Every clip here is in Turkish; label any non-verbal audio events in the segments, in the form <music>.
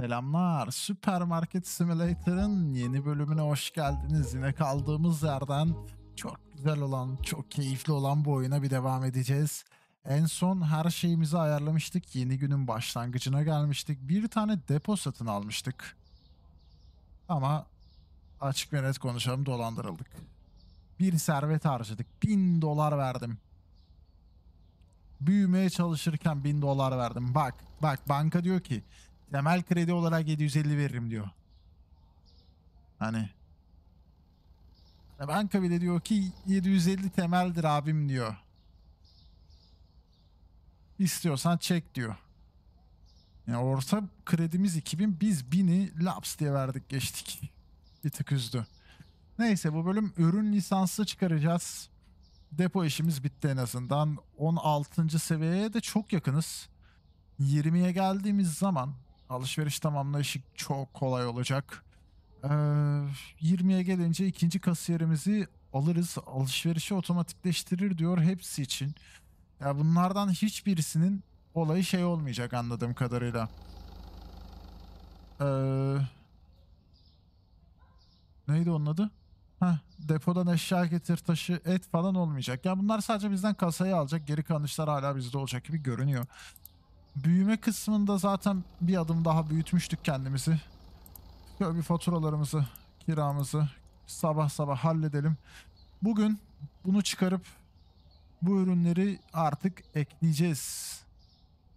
Selamlar. Süpermarket Simulator'ın yeni bölümüne hoş geldiniz. Yine kaldığımız yerden çok güzel olan, çok keyifli olan bu oyuna bir devam edeceğiz. En son her şeyimizi ayarlamıştık. Yeni günün başlangıcına gelmiştik. Bir tane depo satın almıştık. Ama açık ve net konuşalım dolandırıldık. Bir servet harcadık. Bin dolar verdim büyümeye çalışırken bin dolar verdim. Bak bak banka diyor ki Temel kredi olarak 750 veririm diyor. Hani. hani banka bile diyor ki 750 temeldir abim diyor. İstiyorsan çek diyor. Yani orta kredimiz 2000 biz 1000'i laps diye verdik geçtik. <laughs> Bir tık üzdü. Neyse bu bölüm ürün lisansı çıkaracağız. Depo işimiz bitti en azından. 16. seviyeye de çok yakınız. 20'ye geldiğimiz zaman Alışveriş tamamlayışı çok kolay olacak. Ee, 20'ye gelince ikinci kasiyerimizi alırız. Alışverişi otomatikleştirir diyor hepsi için. Ya bunlardan hiçbirisinin olayı şey olmayacak anladığım kadarıyla. Ee, neydi onun adı? Heh, depodan eşya getir taşı et falan olmayacak. Ya bunlar sadece bizden kasayı alacak. Geri kalan hala bizde olacak gibi görünüyor. Büyüme kısmında zaten bir adım daha büyütmüştük kendimizi. Şöyle bir faturalarımızı, kiramızı sabah sabah halledelim. Bugün bunu çıkarıp bu ürünleri artık ekleyeceğiz.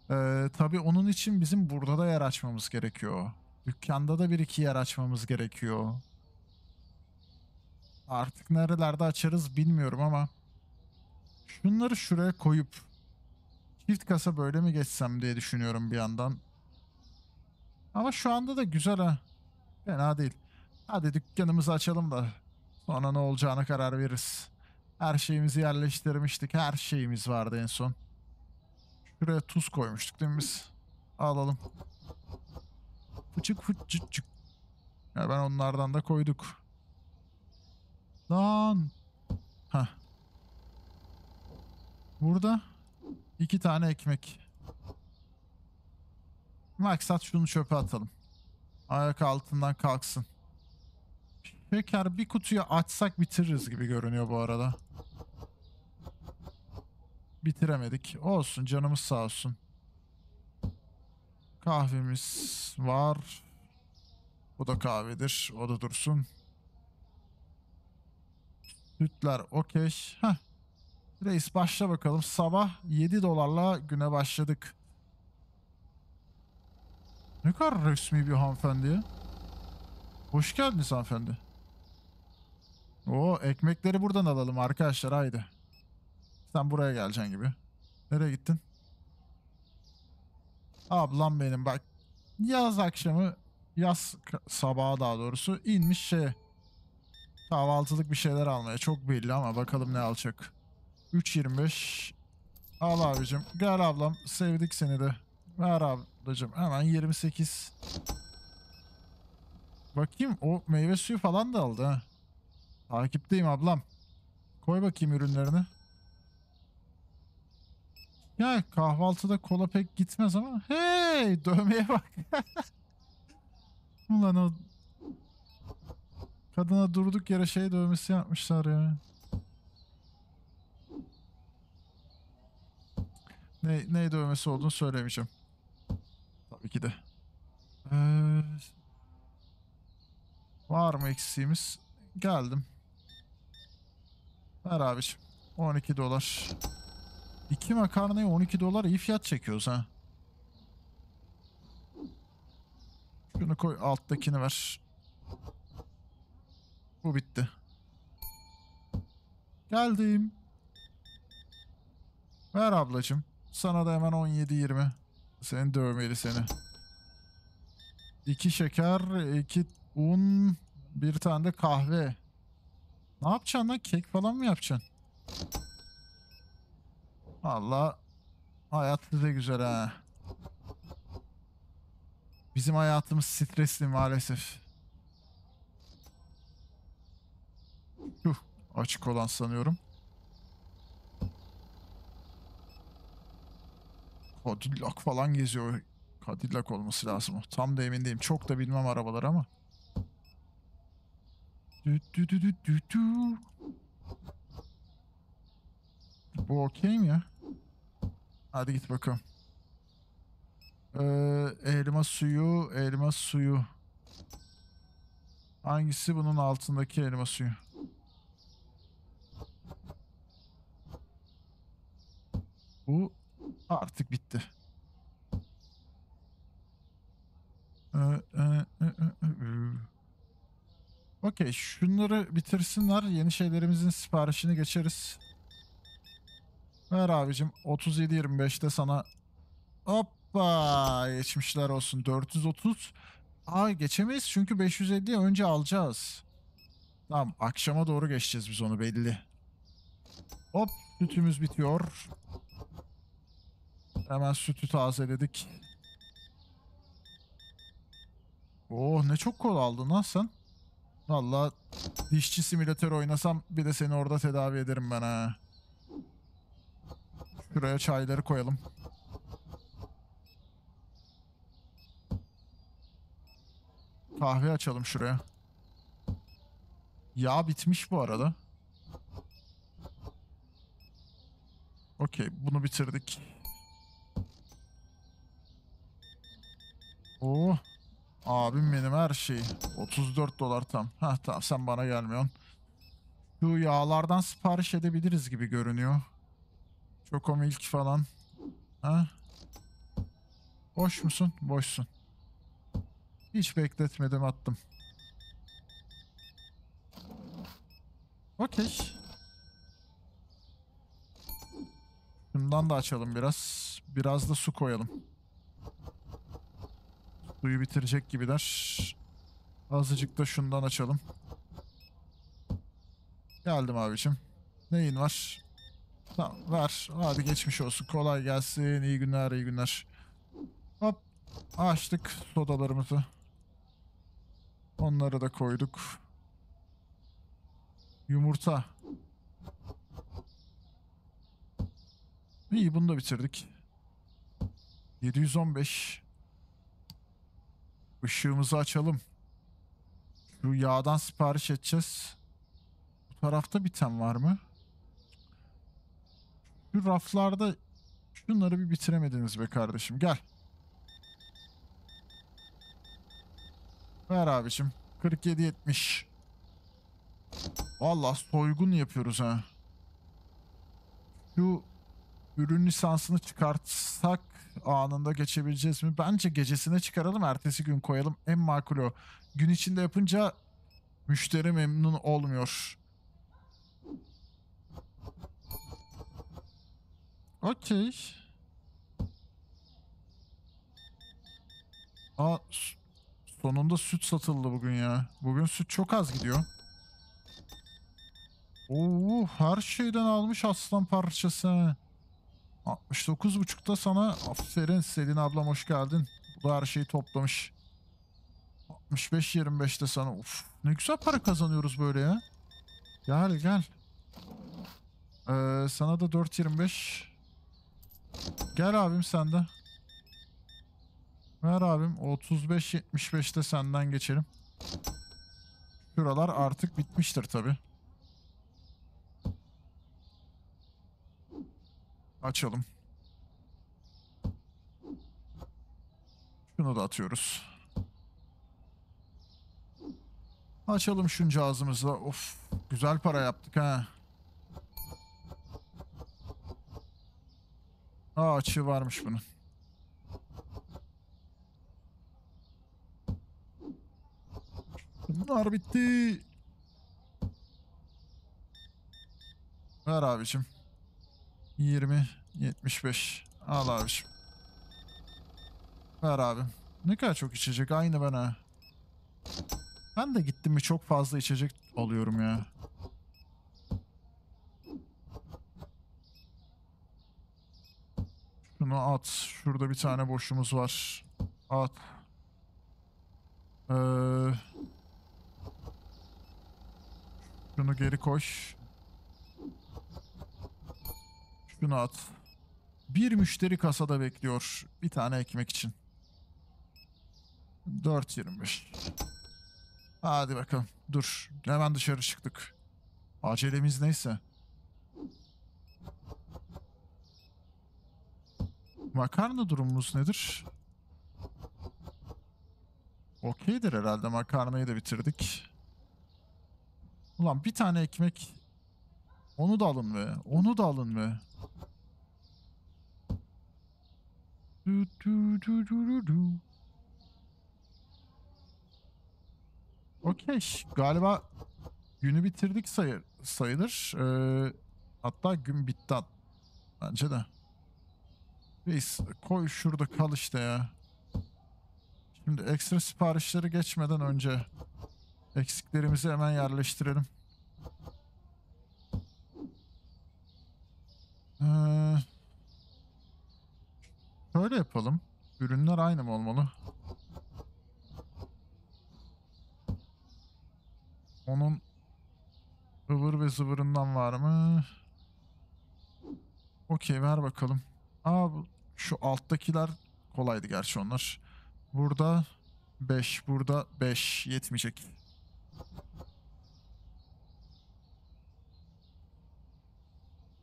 Ee, tabii onun için bizim burada da yer açmamız gerekiyor. Dükkanda da bir iki yer açmamız gerekiyor. Artık nerelerde açarız bilmiyorum ama şunları şuraya koyup Çift kasa böyle mi geçsem diye düşünüyorum bir yandan. Ama şu anda da güzel ha. Fena değil. Hadi dükkanımızı açalım da sonra ne olacağına karar veririz. Her şeyimizi yerleştirmiştik. Her şeyimiz vardı en son. Şuraya tuz koymuştuk değil mi biz? Alalım. Fıçık fıçık. Ya ben onlardan da koyduk. Lan. Ha. Burada. İki tane ekmek. Maksat şunu çöpe atalım. Ayak altından kalksın. Şeker bir kutuyu açsak bitiririz gibi görünüyor bu arada. Bitiremedik. Olsun canımız sağ olsun. Kahvemiz var. Bu da kahvedir. O da dursun. Sütler okey. Heh. Reis başla bakalım. Sabah 7 dolarla güne başladık. Ne kadar resmi bir hanımefendi. Hoş geldiniz hanımefendi. O ekmekleri buradan alalım arkadaşlar haydi. Sen buraya geleceksin gibi. Nereye gittin? Ablam benim bak. Yaz akşamı yaz sabaha daha doğrusu inmiş şey. Kahvaltılık bir şeyler almaya çok belli ama bakalım ne alacak. 3.25. Al abicim. Gel ablam. Sevdik seni de. Ver ablacım. Hemen 28. Bakayım o meyve suyu falan da aldı ha. Takipteyim ablam. Koy bakayım ürünlerini. Ya kahvaltıda kola pek gitmez ama. Hey dövmeye bak. <laughs> Ulan o kadına durduk yere şey dövmesi yapmışlar ya. Ne, ne dövmesi olduğunu söylemeyeceğim. Tabii ki de. Ee, var mı eksiğimiz? Geldim. Ver abiciğim. 12 dolar. İki makarnaya 12 dolar iyi fiyat çekiyoruz ha. Şunu koy alttakini ver. Bu bitti. Geldim. Ver ablacım. Sana da hemen 17-20. Seni dövmeli seni. İki şeker, iki un, bir tane de kahve. Ne yapacaksın lan? Kek falan mı yapacaksın? Allah hayat size güzel ha. Bizim hayatımız stresli maalesef. Yuh, açık olan sanıyorum. Cadillac falan geziyor. Cadillac olması lazım o. Tam da emin değilim. Çok da bilmem arabalar ama. Bu okey mi ya? Hadi git bakalım. Ee, elma suyu, elma suyu. Hangisi bunun altındaki elma suyu? Bu Artık bitti. Okey şunları bitirsinler. Yeni şeylerimizin siparişini geçeriz. Ver abicim 37-25'te sana hoppa geçmişler olsun 430. Ay geçemeyiz çünkü 550'ye önce alacağız. Tamam akşama doğru geçeceğiz biz onu belli. Hop sütümüz bitiyor. Hemen sütü tazeledik. Oo oh, ne çok kol aldın lan sen. Valla dişçi simülatör oynasam bir de seni orada tedavi ederim ben ha. Şuraya çayları koyalım. Kahve açalım şuraya. Yağ bitmiş bu arada. Okey bunu bitirdik. Oo. Oh. Abim benim her şey. 34 dolar tam. Ha tamam sen bana gelmiyorsun. Şu yağlardan sipariş edebiliriz gibi görünüyor. Çokomilk falan. Ha? Boş musun? Boşsun. Hiç bekletmedim attım. Okey. Bundan da açalım biraz. Biraz da su koyalım suyu bitirecek gibiler. Azıcık da şundan açalım. Geldim abicim. Neyin var? Tamam ver. Hadi geçmiş olsun. Kolay gelsin. İyi günler iyi günler. Hop. Açtık sodalarımızı. Onları da koyduk. Yumurta. İyi bunu da bitirdik. 715. Işığımızı açalım. Şu yağdan sipariş edeceğiz. Bu tarafta biten var mı? Şu raflarda şunları bir bitiremediniz be kardeşim. Gel. Ver abicim. 47-70. Vallahi soygun yapıyoruz ha. Şu ürün lisansını çıkartsak anında geçebileceğiz mi? Bence gecesine çıkaralım, ertesi gün koyalım. En makulü. Gün içinde yapınca müşteri memnun olmuyor. Okey. Aa, sonunda süt satıldı bugün ya. Bugün süt çok az gidiyor. Oo, her şeyden almış aslan parçası. 69.5'ta sana aferin Selin ablam hoş geldin. Bu da her şeyi toplamış. 65-25'te sana uf ne güzel para kazanıyoruz böyle ya. Gel gel. Ee, sana da 4.25. Gel abim sende de. Ver abim 35 senden geçelim. Şuralar artık bitmiştir tabi. Açalım. Şunu da atıyoruz. Açalım şu ağzımızla. Of güzel para yaptık ha. Aa açığı varmış bunun. Bunlar bitti. Ver abicim. 20, 75. Al abiciğim. Ver abi. Ne kadar çok içecek. Aynı bana Ben de gittim mi çok fazla içecek alıyorum ya. Şunu at. Şurada bir tane boşumuz var. At. Ee, şunu geri koş şunu at. Bir müşteri kasada bekliyor. Bir tane ekmek için. 4.25. Hadi bakalım. Dur. Hemen dışarı çıktık. Acelemiz neyse. Makarna durumumuz nedir? Okeydir herhalde. Makarnayı da bitirdik. Ulan bir tane ekmek. Onu da alın be. Onu da alın be. Du, du, du, du, du, du. Okey. Galiba günü bitirdik sayı sayılır. Ee, hatta gün bitti at. Bence de. Reis koy şurada kal işte ya. Şimdi ekstra siparişleri geçmeden önce eksiklerimizi hemen yerleştirelim. Ee, şöyle yapalım. Ürünler aynı mı olmalı? Onun ıvır ve zıvırından var mı? Okey ver bakalım. Aa şu alttakiler kolaydı gerçi onlar. Burada 5, burada 5 yetmeyecek.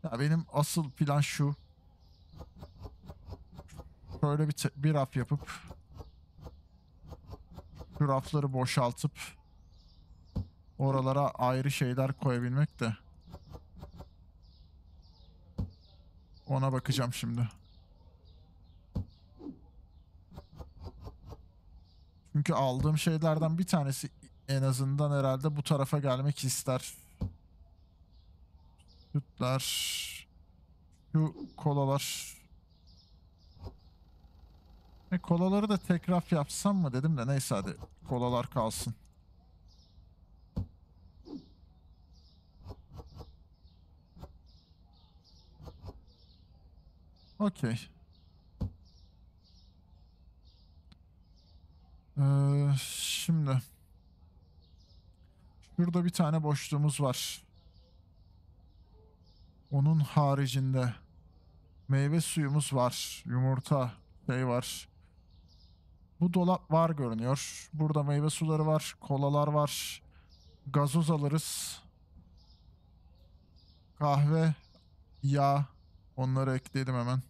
Ya benim asıl plan şu. Şöyle bir, bir raf yapıp şu rafları boşaltıp oralara ayrı şeyler koyabilmek de ona bakacağım şimdi. Çünkü aldığım şeylerden bir tanesi en azından herhalde bu tarafa gelmek ister. Sütler. Şu kolalar. E, kolaları da tekrar yapsam mı dedim de neyse hadi kolalar kalsın. Okey. Ee, şimdi. Şurada bir tane boşluğumuz var. Onun haricinde meyve suyumuz var. Yumurta şey var. Bu dolap var görünüyor. Burada meyve suları var. Kolalar var. Gazoz alırız. Kahve, yağ. Onları ekledim hemen.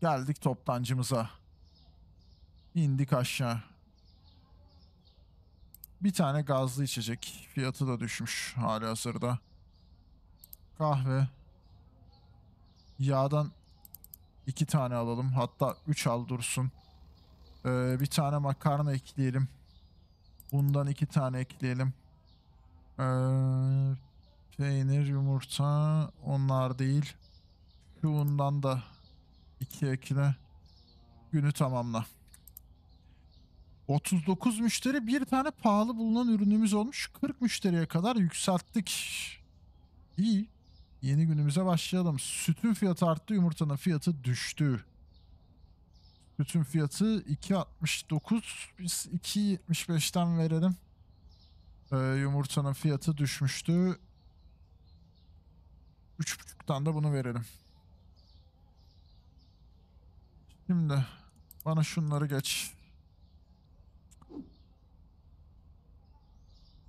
Geldik toptancımıza. İndik aşağı. Bir tane gazlı içecek. Fiyatı da düşmüş hali hazırda. Kahve. Yağdan iki tane alalım. Hatta üç al dursun. Ee, bir tane makarna ekleyelim. Bundan iki tane ekleyelim. Ee, peynir, yumurta onlar değil. Şu bundan da iki ekle. Günü tamamla. 39 müşteri bir tane pahalı bulunan ürünümüz olmuş. 40 müşteriye kadar yükselttik. İyi. Yeni günümüze başlayalım. Sütün fiyatı arttı, yumurtanın fiyatı düştü. Sütün fiyatı 2.69. Biz 2.75'ten verelim. Ee, yumurtanın fiyatı düşmüştü. 3.5'tan da bunu verelim. Şimdi bana şunları geç.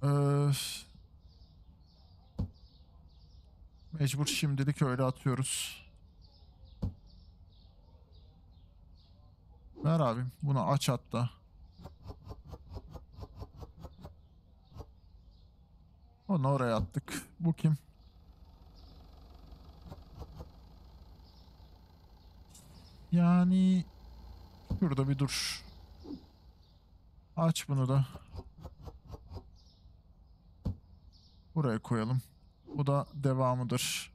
Ee, Mecbur şimdilik öyle atıyoruz. Ver abim. Bunu aç hatta. Onu oraya attık. Bu kim? Yani şurada bir dur. Aç bunu da. Buraya koyalım. Bu da devamıdır.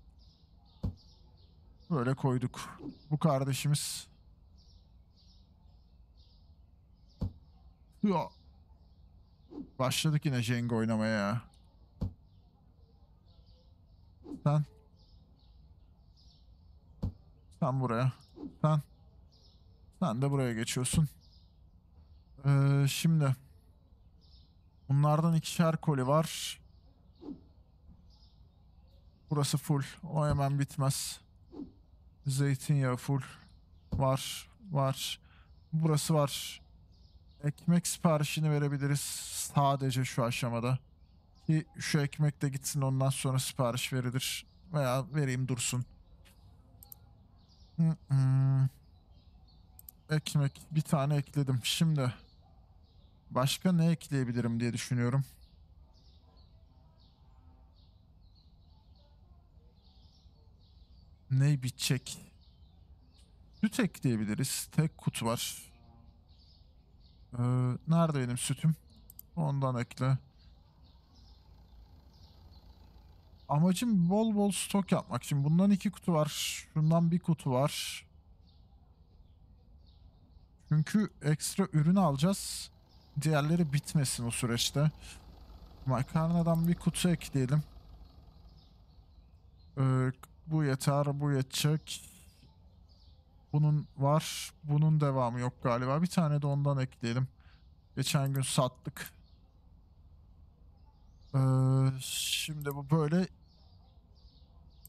Böyle koyduk. Bu kardeşimiz. Ya. Başladık yine Jenga oynamaya ya. Sen. Sen buraya. Sen. Sen de buraya geçiyorsun. Ee, şimdi. Bunlardan ikişer koli var. Burası full. O hemen bitmez. Zeytinyağı full. Var. Var. Burası var. Ekmek siparişini verebiliriz. Sadece şu aşamada. Ki şu ekmek de gitsin ondan sonra sipariş verilir. Veya vereyim dursun. Ekmek. Bir tane ekledim. Şimdi başka ne ekleyebilirim diye düşünüyorum. Ne bitecek? Süt ekleyebiliriz. Tek kut var. Ee, nerede benim sütüm? Ondan ekle. Amacım bol bol stok yapmak. Şimdi bundan iki kutu var. Şundan bir kutu var. Çünkü ekstra ürün alacağız. Diğerleri bitmesin o süreçte. Makarnadan bir kutu ekleyelim. Ee, bu yeter, bu yetecek. Bunun var, bunun devamı yok galiba. Bir tane de ondan ekleyelim. Geçen gün sattık. Ee, şimdi bu böyle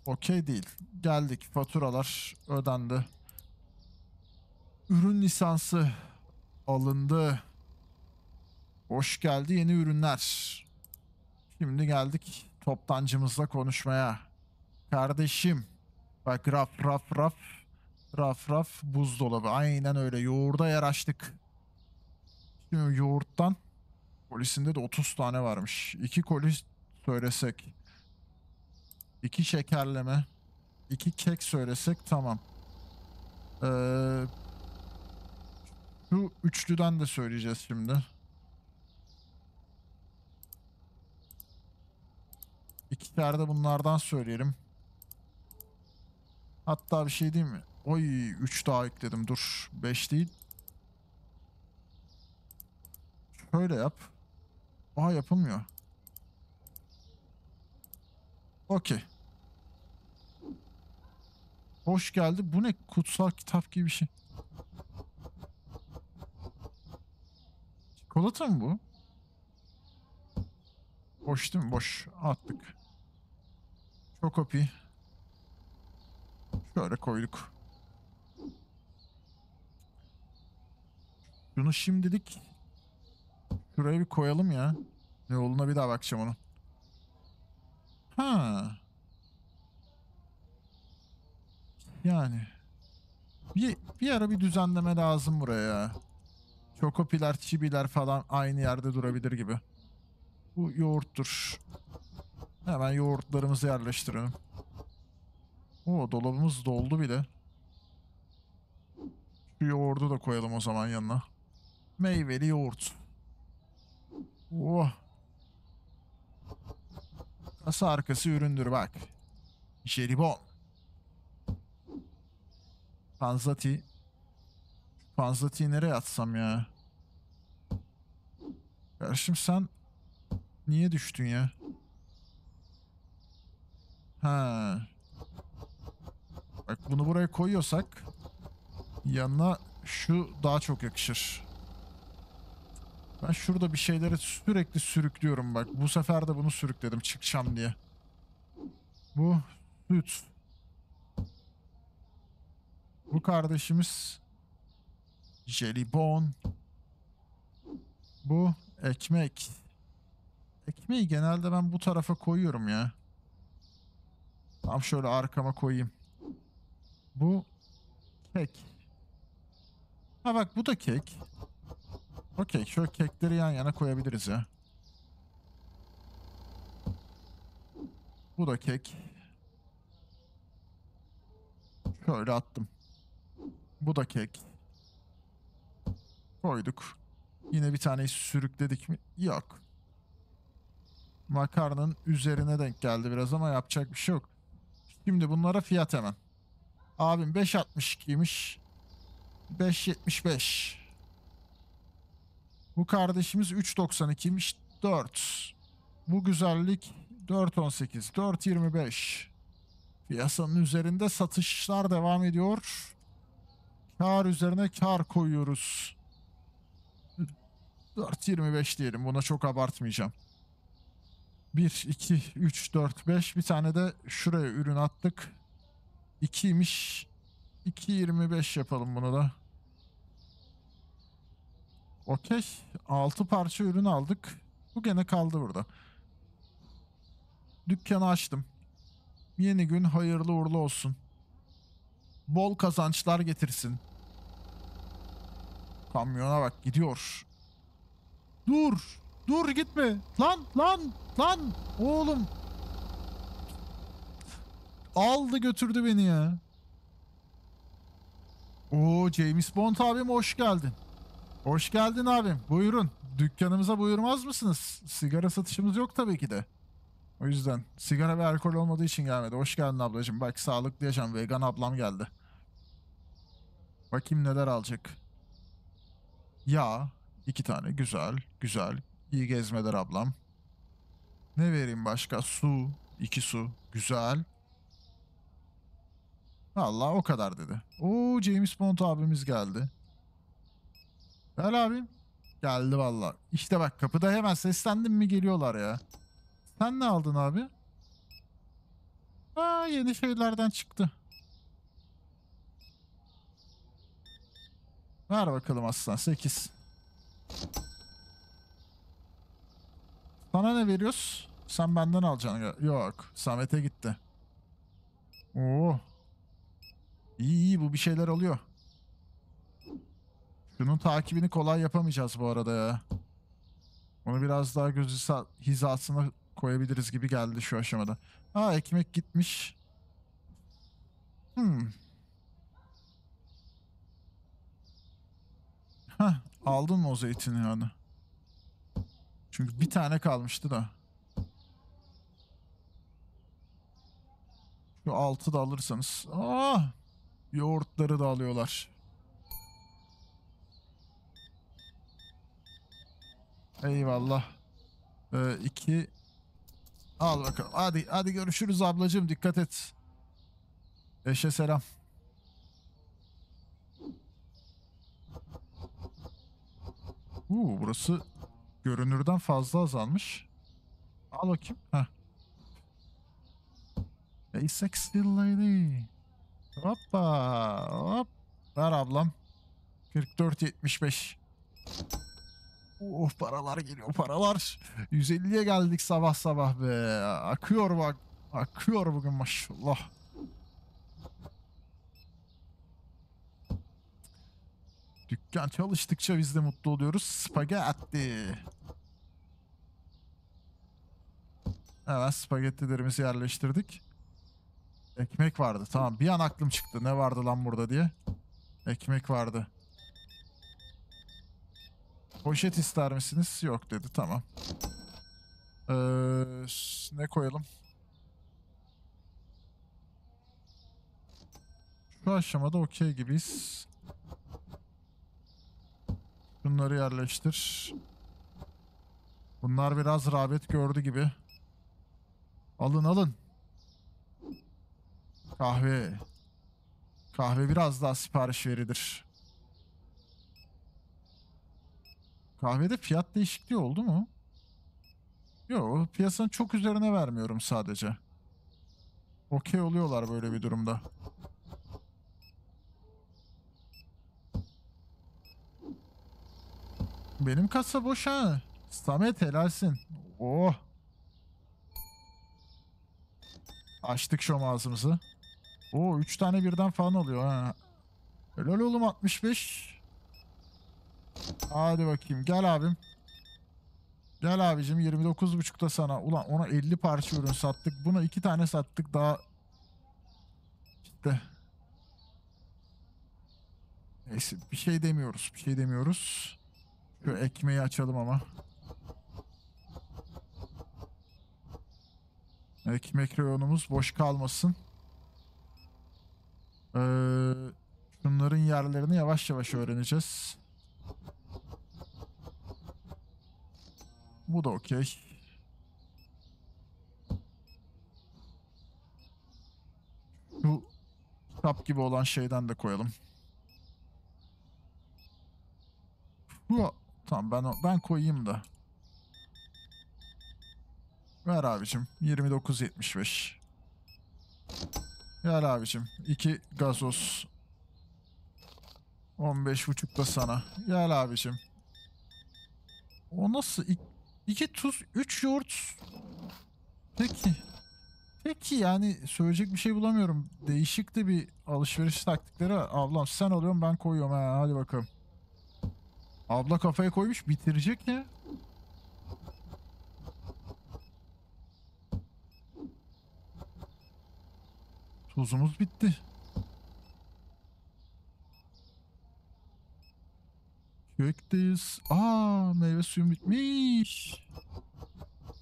okey değil. Geldik, faturalar ödendi. Ürün lisansı alındı. Hoş geldi yeni ürünler. Şimdi geldik toptancımızla konuşmaya. Kardeşim. Bak raf raf raf. Raf raf buzdolabı. Aynen öyle. Yoğurda yer açtık. Şimdi yoğurttan kolisinde de 30 tane varmış. 2 kolis söylesek. 2 şekerleme. 2 kek söylesek tamam. Ee, şu üçlüden de söyleyeceğiz şimdi. İki tane de bunlardan söyleyelim. Hatta bir şey diyeyim mi? Oy 3 daha ekledim dur. 5 değil. Şöyle yap. Aha yapılmıyor. Okey. Hoş geldi. Bu ne? Kutsal kitap gibi bir şey. Çikolata mı bu? Boş değil mi? Boş. Attık. Çok opi. Böyle koyduk. Şunu şimdilik şuraya bir koyalım ya. Ne olduğuna bir daha bakacağım onu. Ha. Yani. Bir, bir ara bir düzenleme lazım buraya. Çokopiler, çibiler falan aynı yerde durabilir gibi. Bu yoğurttur. Hemen yoğurtlarımızı yerleştirelim. Oo dolabımız doldu bile. Şu yoğurdu da koyalım o zaman yanına. Meyveli yoğurt. Oo. Oh. Kasa arkası üründür bak. Jelibon. Panzati. Panzati'yi nereye atsam ya? Karşım sen niye düştün ya? Ha. Bak bunu buraya koyuyorsak yanına şu daha çok yakışır. Ben şurada bir şeyleri sürekli sürüklüyorum bak. Bu sefer de bunu sürükledim çıkacağım diye. Bu süt. Bu kardeşimiz jelibon. Bu ekmek. Ekmeği genelde ben bu tarafa koyuyorum ya. Tam şöyle arkama koyayım. Bu kek. Ha bak bu da kek. Okey şöyle kekleri yan yana koyabiliriz ya. Bu da kek. Şöyle attım. Bu da kek. Koyduk. Yine bir tane sürükledik mi? Yok. Makarnanın üzerine denk geldi biraz ama yapacak bir şey yok. Şimdi bunlara fiyat hemen. Abim 5.62'ymiş. 5.75. Bu kardeşimiz 3.92'ymiş. 4. Bu güzellik 4.18. 4.25. Piyasanın üzerinde satışlar devam ediyor. Kar üzerine kar koyuyoruz. 4.25 diyelim. Buna çok abartmayacağım. 1, 2, 3, 4, 5. Bir tane de şuraya ürün attık. 2'ymiş. 2.25 yapalım bunu da. Okey. 6 parça ürün aldık. Bu gene kaldı burada. Dükkanı açtım. Yeni gün hayırlı uğurlu olsun. Bol kazançlar getirsin. Kamyona bak gidiyor. Dur. Dur gitme. Lan lan lan. Oğlum Aldı götürdü beni ya. Oo James Bond abim hoş geldin. Hoş geldin abim. Buyurun. Dükkanımıza buyurmaz mısınız? Sigara satışımız yok tabii ki de. O yüzden sigara ve alkol olmadığı için gelmedi. Hoş geldin ablacığım. Bak sağlıklı yaşam. Vegan ablam geldi. Bakayım neler alacak. Ya iki tane. Güzel. Güzel. iyi gezmeler ablam. Ne vereyim başka? Su. iki su. Güzel. Allah o kadar dedi. Oo James Bond abimiz geldi. Gel abim. Geldi valla. İşte bak kapıda hemen seslendim mi geliyorlar ya. Sen ne aldın abi? Aa yeni şeylerden çıktı. Ver bakalım aslan 8. Sana ne veriyoruz? Sen benden alacaksın. Yok. Samet'e gitti. Oo. İyi iyi bu bir şeyler oluyor. Şunun takibini kolay yapamayacağız bu arada ya. Onu biraz daha göz hizasına koyabiliriz gibi geldi şu aşamada. Ha ekmek gitmiş. Hmm. Heh, aldın mı o zeytinyağını? Çünkü bir tane kalmıştı da. Şu altı da alırsanız. Ah! Yoğurtları da alıyorlar. Eyvallah. Ee, iki. Al bakalım. Hadi, hadi görüşürüz ablacığım. Dikkat et. Eşe selam. Uu, burası görünürden fazla azalmış. Al bakayım. Heh. A sexy lady. Hoppa. Hop. Ver ablam. 44.75. Oh paralar geliyor paralar. 150'ye geldik sabah sabah be. Akıyor bak. Akıyor bugün maşallah. Dükkan çalıştıkça biz de mutlu oluyoruz. Spagetti. Evet spagettilerimizi yerleştirdik. Ekmek vardı. Tamam bir an aklım çıktı. Ne vardı lan burada diye. Ekmek vardı. Poşet ister misiniz? Yok dedi. Tamam. Ee, ne koyalım? Şu aşamada okey gibiyiz. Bunları yerleştir. Bunlar biraz rağbet gördü gibi. Alın alın. Kahve. Kahve biraz daha sipariş verilir. Kahvede fiyat değişikliği oldu mu? Yok piyasanın çok üzerine vermiyorum sadece. Okey oluyorlar böyle bir durumda. Benim kasa boş ha. Samet helalsin. Oh. Açtık şu ağzımızı. O 3 tane birden falan oluyor ha. Helal oğlum 65. Hadi bakayım gel abim. Gel abicim 29.5'da sana. Ulan ona 50 parça ürün sattık. Buna 2 tane sattık daha. İşte. Neyse bir şey demiyoruz. Bir şey demiyoruz. Şu ekmeği açalım ama. Ekmek reyonumuz boş kalmasın. Bunların ee, yerlerini yavaş yavaş öğreneceğiz. Bu da okey. Şu kitap gibi olan şeyden de koyalım. Bu tamam ben ben koyayım da. Ver abicim 29.75. Gel abicim. 2 gazoz. 15,5 da sana. Gel abicim. O nasıl? İki tuz, üç yoğurt. Peki. Peki yani söyleyecek bir şey bulamıyorum. Değişik de bir alışveriş taktikleri. Ablam sen alıyorsun ben koyuyorum. He, hadi bakalım. Abla kafaya koymuş bitirecek ya. Tuzumuz bitti. Kökteyiz. Aa meyve suyum bitmiş.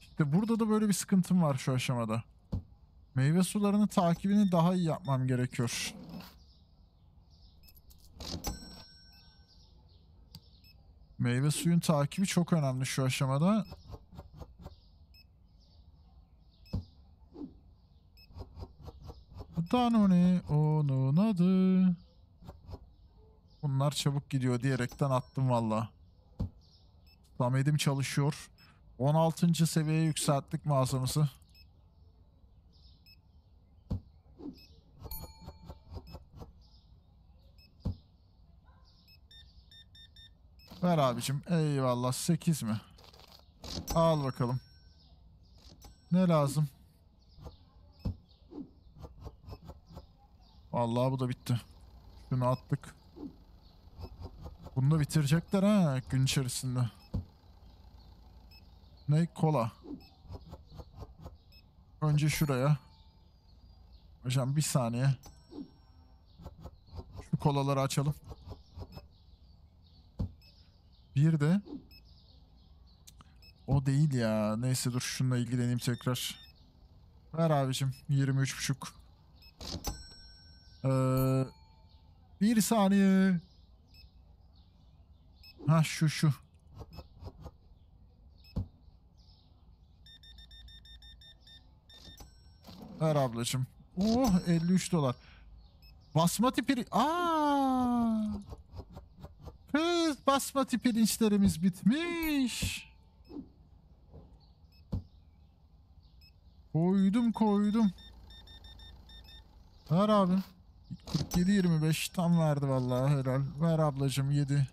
İşte burada da böyle bir sıkıntım var şu aşamada. Meyve sularını takibini daha iyi yapmam gerekiyor. Meyve suyun takibi çok önemli şu aşamada. Tanuni onun adı. Bunlar çabuk gidiyor diyerekten attım valla. Damedim çalışıyor. 16. seviyeye yükselttik malzemesi. Ver abicim. Eyvallah. 8 mi? Al bakalım. Ne lazım? Vallahi bu da bitti. Şunu attık. Bunu da bitirecekler ha gün içerisinde. Ne? Kola. Önce şuraya. Hocam bir saniye. Şu kolaları açalım. Bir de o değil ya. Neyse dur şununla ilgileneyim tekrar. Ver abicim 23.5. Ee, bir saniye. Ha şu şu. Ver ablacım. Oh 53 dolar. Basmati pirinç. Aa! Kız basmati pirinçlerimiz bitmiş. Koydum koydum. Ver abi. 47-25 tam verdi vallahi helal. Ver ablacım 7.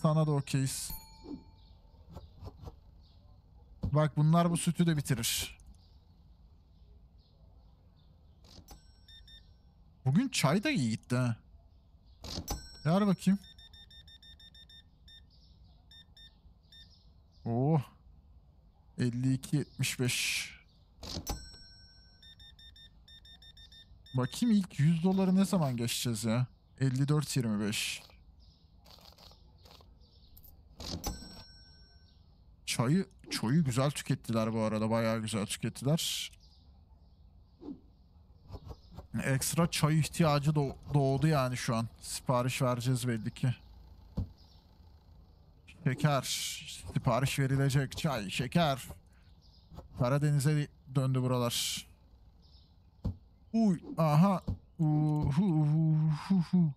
Sana da okeyiz. Bak bunlar bu sütü de bitirir. Bugün çay da iyi gitti ha. Yar bakayım. Oh. 52-75. Bakayım ilk 100 doları ne zaman geçeceğiz ya? 54.25. Çayı, çoyu güzel tükettiler bu arada. Bayağı güzel tükettiler. Ekstra çay ihtiyacı doğdu yani şu an. Sipariş vereceğiz belli ki. Şeker. Sipariş verilecek. Çay, şeker. Karadeniz'e döndü buralar. Uy aha. Uhuhuhuhu.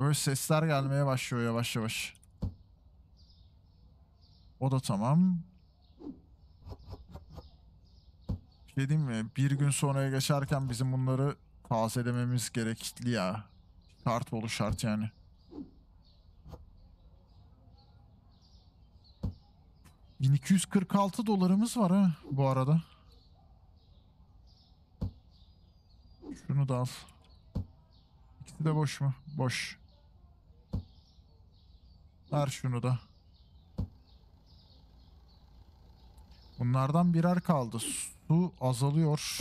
Böyle sesler gelmeye başlıyor yavaş yavaş. O da tamam. Bir şey mi? Bir gün sonraya geçerken bizim bunları tazelememiz gerekli ya. Şart bolu şart yani. ...1246 dolarımız var ha bu arada. Şunu da al. İkisi de boş mu? Boş. Ver şunu da. Bunlardan birer kaldı. Su azalıyor.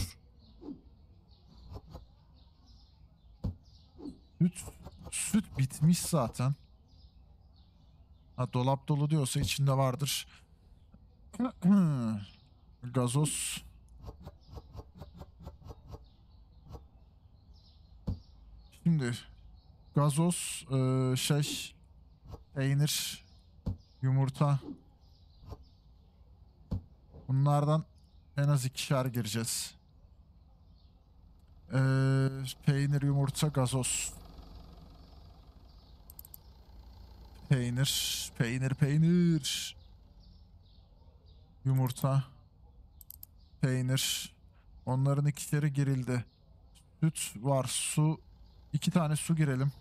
Süt, süt bitmiş zaten. Ha, dolap dolu diyorsa içinde vardır. <clears throat> Gazoz. Şimdi gazoz, e, şey, peynir, yumurta. Bunlardan en az ikişer gireceğiz. E, peynir, yumurta, gazoz. Peynir, peynir, peynir. Yumurta, peynir. Onların ikişeri girildi. Süt var, su İki tane su girelim.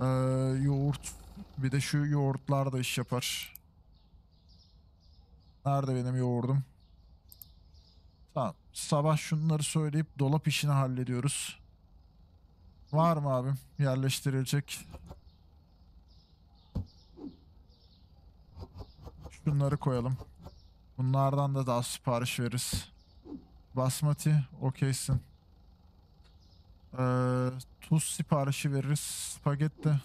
Ee, yoğurt. Bir de şu yoğurtlar da iş yapar. Nerede benim yoğurdum? Tamam. Sabah şunları söyleyip dolap işini hallediyoruz. Var mı abim? Yerleştirilecek. Şunları koyalım. Bunlardan da daha sipariş veririz. Basmati okeysin. Ee, tuz siparişi veririz. Spagetti.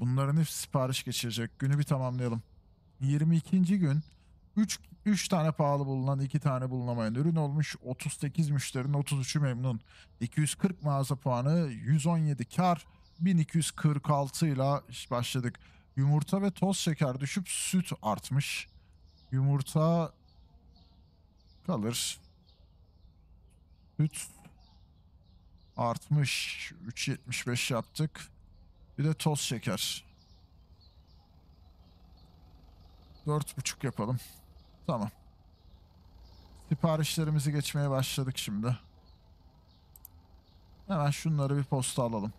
Bunların hepsi sipariş geçirecek. Günü bir tamamlayalım. 22. gün 3 3 tane pahalı bulunan, 2 tane bulunamayan ürün olmuş. 38 müşterinin 33'ü memnun. 240 mağaza puanı, 117 kar, 1246 ile başladık. Yumurta ve toz şeker düşüp süt artmış. Yumurta kalır. Süt artmış. 3.75 yaptık. Bir de toz şeker. 4.5 yapalım. Tamam. Siparişlerimizi geçmeye başladık şimdi. Hemen şunları bir posta alalım.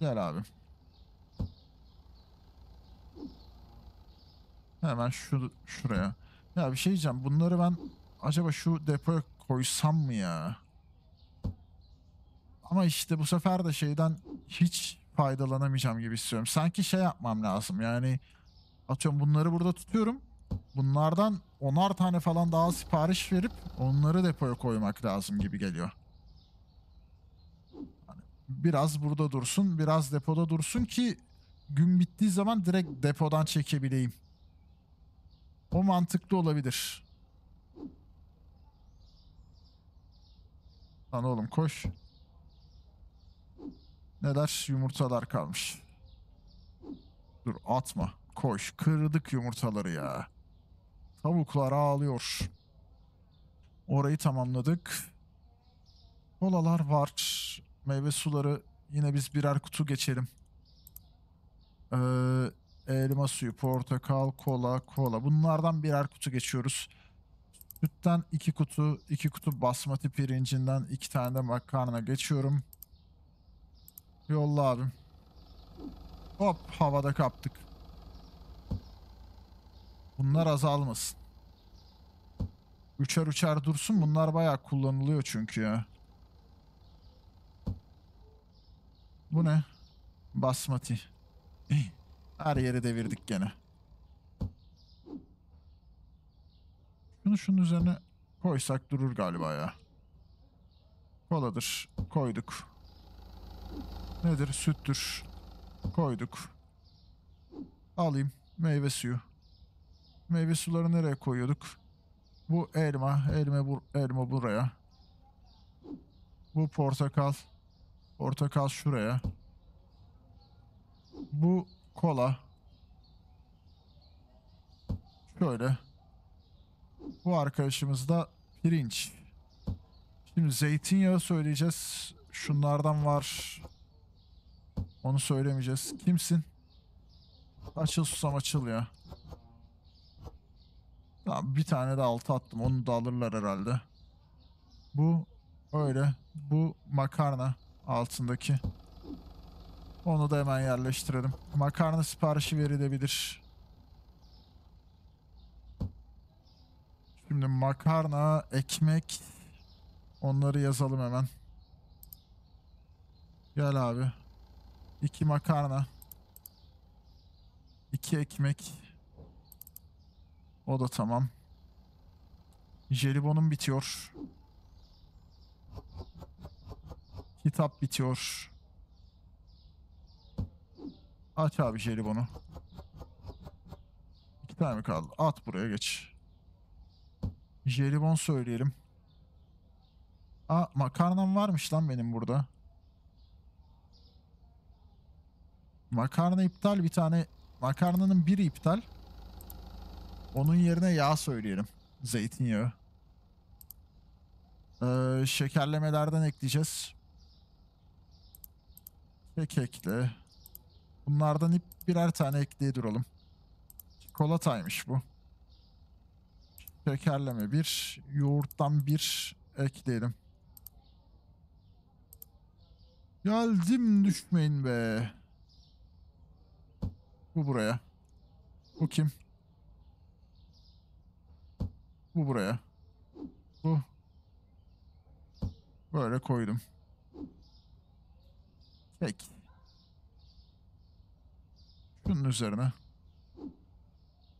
Gel abim. Hemen şu şuraya. Ya bir şey diyeceğim. Bunları ben acaba şu depoya koysam mı ya? Ama işte bu sefer de şeyden hiç faydalanamayacağım gibi istiyorum. Sanki şey yapmam lazım yani atıyorum bunları burada tutuyorum. Bunlardan onar tane falan daha sipariş verip onları depoya koymak lazım gibi geliyor. Yani biraz burada dursun biraz depoda dursun ki gün bittiği zaman direkt depodan çekebileyim. O mantıklı olabilir. Lan oğlum koş. Neler? Yumurtalar kalmış. Dur atma. Koş. Kırdık yumurtaları ya. Tavuklar ağlıyor. Orayı tamamladık. Kolalar var. Meyve suları yine biz birer kutu geçelim. Ee, elma suyu, portakal, kola, kola. Bunlardan birer kutu geçiyoruz. Sütten 2 kutu, 2 kutu basmati pirincinden 2 tane de makarna geçiyorum. Yolla abim. Hop havada kaptık. Bunlar azalmasın. Üçer üçer dursun bunlar bayağı kullanılıyor çünkü ya. Bu ne? Basmati. Her yeri devirdik gene. Bunu şunun üzerine koysak durur galiba ya. Koladır. Koyduk. Nedir? Süttür. Koyduk. Alayım. Meyve suyu. Meyve suları nereye koyuyorduk? Bu elma. Elma, bur elma buraya. Bu portakal. Portakal şuraya. Bu kola. Şöyle. Bu arkadaşımız da pirinç. Şimdi zeytinyağı söyleyeceğiz. Şunlardan var. Onu söylemeyeceğiz. Kimsin? Açıl susam açıl ya. bir tane de altı attım. Onu da alırlar herhalde. Bu öyle. Bu makarna altındaki. Onu da hemen yerleştirelim. Makarna siparişi verilebilir. Şimdi makarna, ekmek onları yazalım hemen. Gel abi. İki makarna. İki ekmek. O da tamam. Jelibonum bitiyor. Kitap bitiyor. Aç abi jelibonu. İki tane mi kaldı? At buraya geç. Jelibon söyleyelim. Aa makarnam varmış lan benim burada. Makarna iptal bir tane. Makarnanın biri iptal. Onun yerine yağ söyleyelim. Zeytinyağı. Ee, şekerlemelerden ekleyeceğiz. Kek ekle. Bunlardan ip birer tane ekleye duralım. Çikolataymış bu. Şekerleme bir, yoğurttan bir ekleyelim. Geldim düşmeyin be. Bu buraya. Bu kim? Bu buraya. Bu. Böyle koydum. Peki. Şunun üzerine.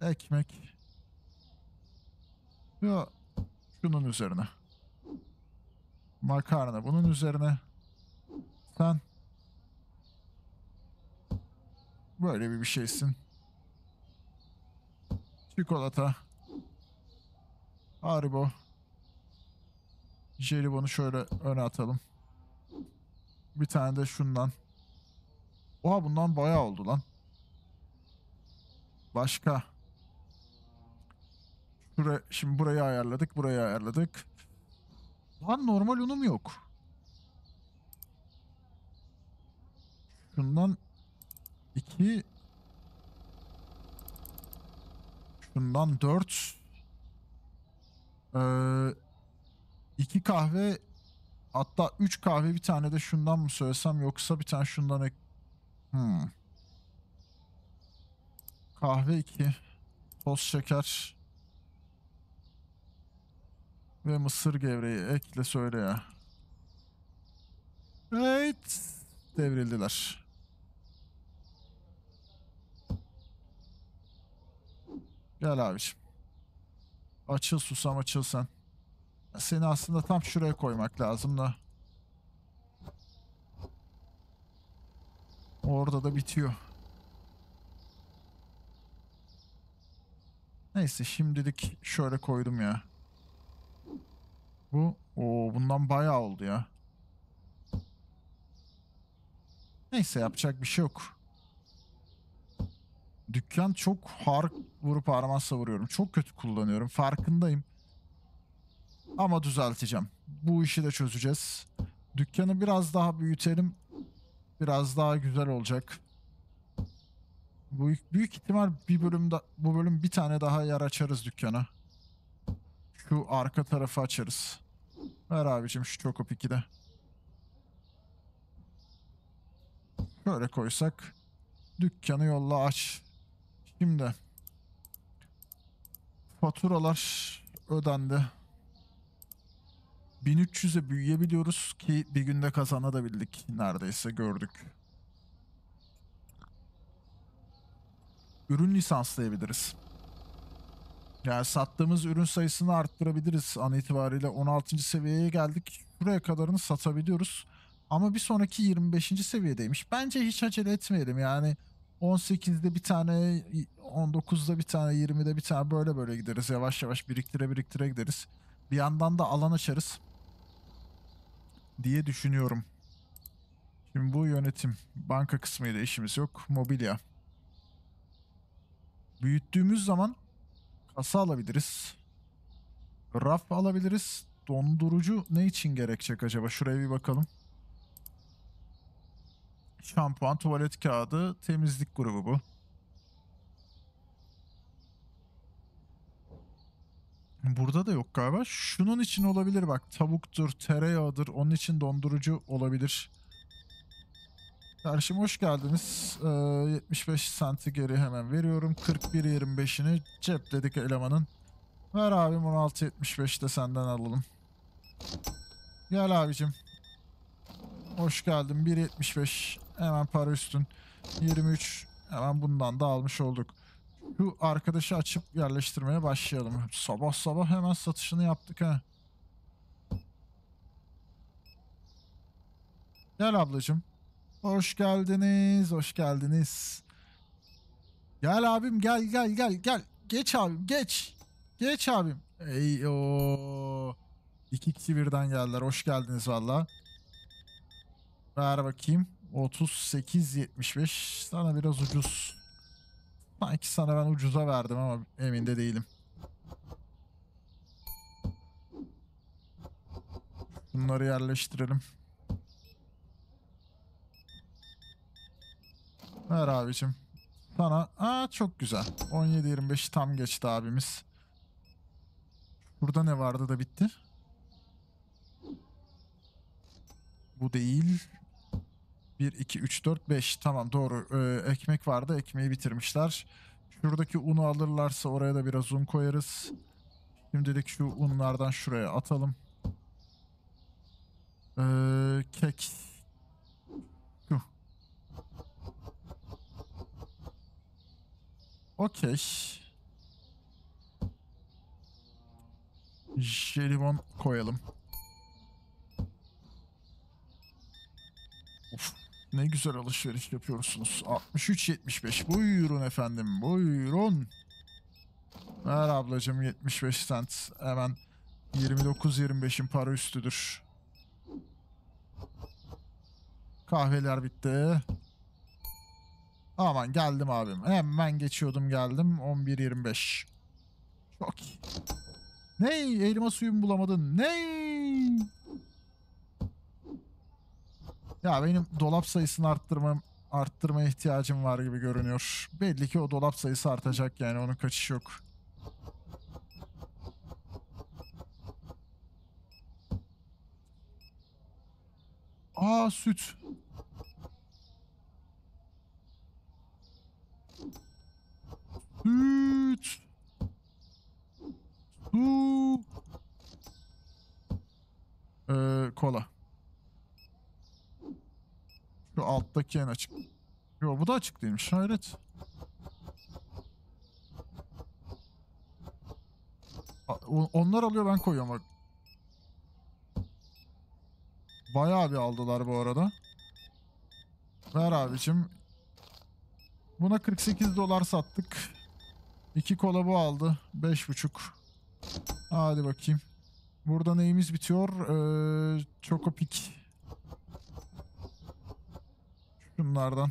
Ekmek yapıyor. Şunun üzerine. Makarna bunun üzerine. Sen böyle bir bir şeysin. Çikolata. Haribo. Jelibon'u şöyle öne atalım. Bir tane de şundan. Oha bundan bayağı oldu lan. Başka. Şura, şimdi burayı ayarladık, burayı ayarladık. Lan normal unum yok. Şundan iki, Şundan dört, ee, 2 kahve hatta üç kahve bir tane de şundan mı söylesem yoksa bir tane şundan ek... Hmm. Kahve iki, Toz şeker ve mısır gevreği ekle söyle ya. Evet. Devrildiler. Gel abiciğim. Açıl susam açıl sen. Seni aslında tam şuraya koymak lazım da. Orada da bitiyor. Neyse şimdilik şöyle koydum ya bu? Oo bundan bayağı oldu ya. Neyse yapacak bir şey yok. Dükkan çok hark vurup armazsa vuruyorum. Çok kötü kullanıyorum. Farkındayım. Ama düzelteceğim. Bu işi de çözeceğiz. Dükkanı biraz daha büyütelim. Biraz daha güzel olacak. Büyük, büyük ihtimal bir bölümde bu bölüm bir tane daha yer açarız dükkana. Şu arka tarafı açarız. Ver abicim şu Chocopik'i de. Böyle koysak. Dükkanı yolla aç. Şimdi. Faturalar ödendi. 1300'e büyüyebiliyoruz ki bir günde kazana da bildik neredeyse gördük. Ürün lisanslayabiliriz. Yani sattığımız ürün sayısını arttırabiliriz an itibariyle 16. seviyeye geldik. Buraya kadarını satabiliyoruz. Ama bir sonraki 25. seviyedeymiş. Bence hiç acele etmeyelim yani 18'de bir tane, 19'da bir tane, 20'de bir tane böyle böyle gideriz. Yavaş yavaş biriktire biriktire gideriz. Bir yandan da alan açarız diye düşünüyorum. Şimdi bu yönetim, banka kısmıyla işimiz yok. Mobilya. Büyüttüğümüz zaman Kasa alabiliriz. Raf alabiliriz. Dondurucu ne için gerekecek acaba? Şuraya bir bakalım. Şampuan, tuvalet kağıdı, temizlik grubu bu. Burada da yok galiba. Şunun için olabilir bak. Tavuktur, tereyağıdır. Onun için dondurucu olabilir. Karşıma hoş geldiniz. Ee, 75 senti geri hemen veriyorum. 41.25'ini dedik elemanın. Ver abim 16.75 de senden alalım. Gel abicim. Hoş geldin. 1.75 hemen para üstün. 23 hemen bundan da almış olduk. Şu arkadaşı açıp yerleştirmeye başlayalım. Sabah sabah hemen satışını yaptık ha. Gel ablacım. Hoş geldiniz, hoş geldiniz. Gel abim gel gel gel gel. Geç abim geç. Geç abim. Ey o. İki kişi birden geldiler. Hoş geldiniz valla. Ver bakayım. 38.75. Sana biraz ucuz. Sanki sana ben ucuza verdim ama emin de değilim. Bunları yerleştirelim. Ver abicim. Sana. Aa çok güzel. 17 25 tam geçti abimiz. Burada ne vardı da bitti? Bu değil. 1, 2, 3, 4, 5. Tamam doğru. Ee, ekmek vardı. Ekmeği bitirmişler. Şuradaki unu alırlarsa oraya da biraz un koyarız. Şimdilik şu unlardan şuraya atalım. Ee, kek. Okey. Jelibon koyalım. Of, ne güzel alışveriş yapıyorsunuz. 63.75. Buyurun efendim. Buyurun. Ver ablacığım 75 cent. Hemen 29-25'in para üstüdür. Kahveler bitti. Aman geldim abim. Hemen geçiyordum geldim. 11.25. Çok Ney? Elma suyumu bulamadın. Ney? Ya benim dolap sayısını arttırmam arttırmaya ihtiyacım var gibi görünüyor. Belli ki o dolap sayısı artacak yani onun kaçışı yok. Aa süt. Süt. Su. Ee, kola. Şu alttaki en açık. Yo bu da açık değilmiş. Hayret. Onlar alıyor ben koyuyorum bak. Bayağı bir aldılar bu arada. Ver abicim. Buna 48 dolar sattık. İki kola bu aldı. Beş buçuk. Hadi bakayım. Burada neyimiz bitiyor? Ee, Çokopik. Şunlardan.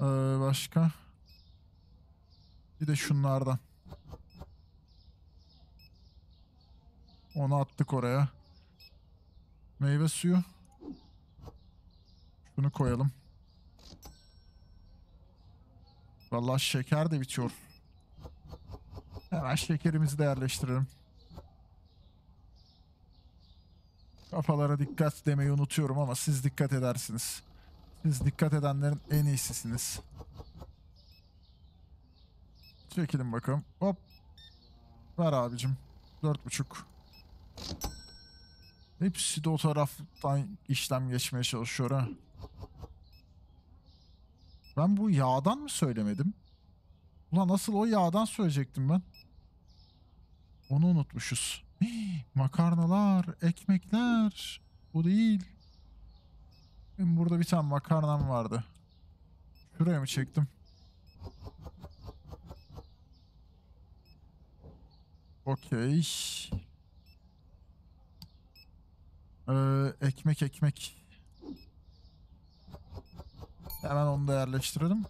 Ee, başka. Bir de şunlardan. Onu attık oraya. Meyve suyu. Şunu koyalım. Vallahi şeker de bitiyor. Hemen şekerimizi de yerleştirelim. Kafalara dikkat demeyi unutuyorum ama siz dikkat edersiniz. Siz dikkat edenlerin en iyisisiniz. Çekilin bakalım. Hop. Ver abicim. Dört buçuk. Hepsi de o taraftan işlem geçmeye çalışıyor ha. Ben bu yağdan mı söylemedim? Ulan nasıl o yağdan söyleyecektim ben. Onu unutmuşuz. Hii, makarnalar, ekmekler. Bu değil. Benim burada bir tane makarnam vardı. Şuraya mı çektim? Okey. Ee, ekmek ekmek. Hemen onu da yerleştirelim.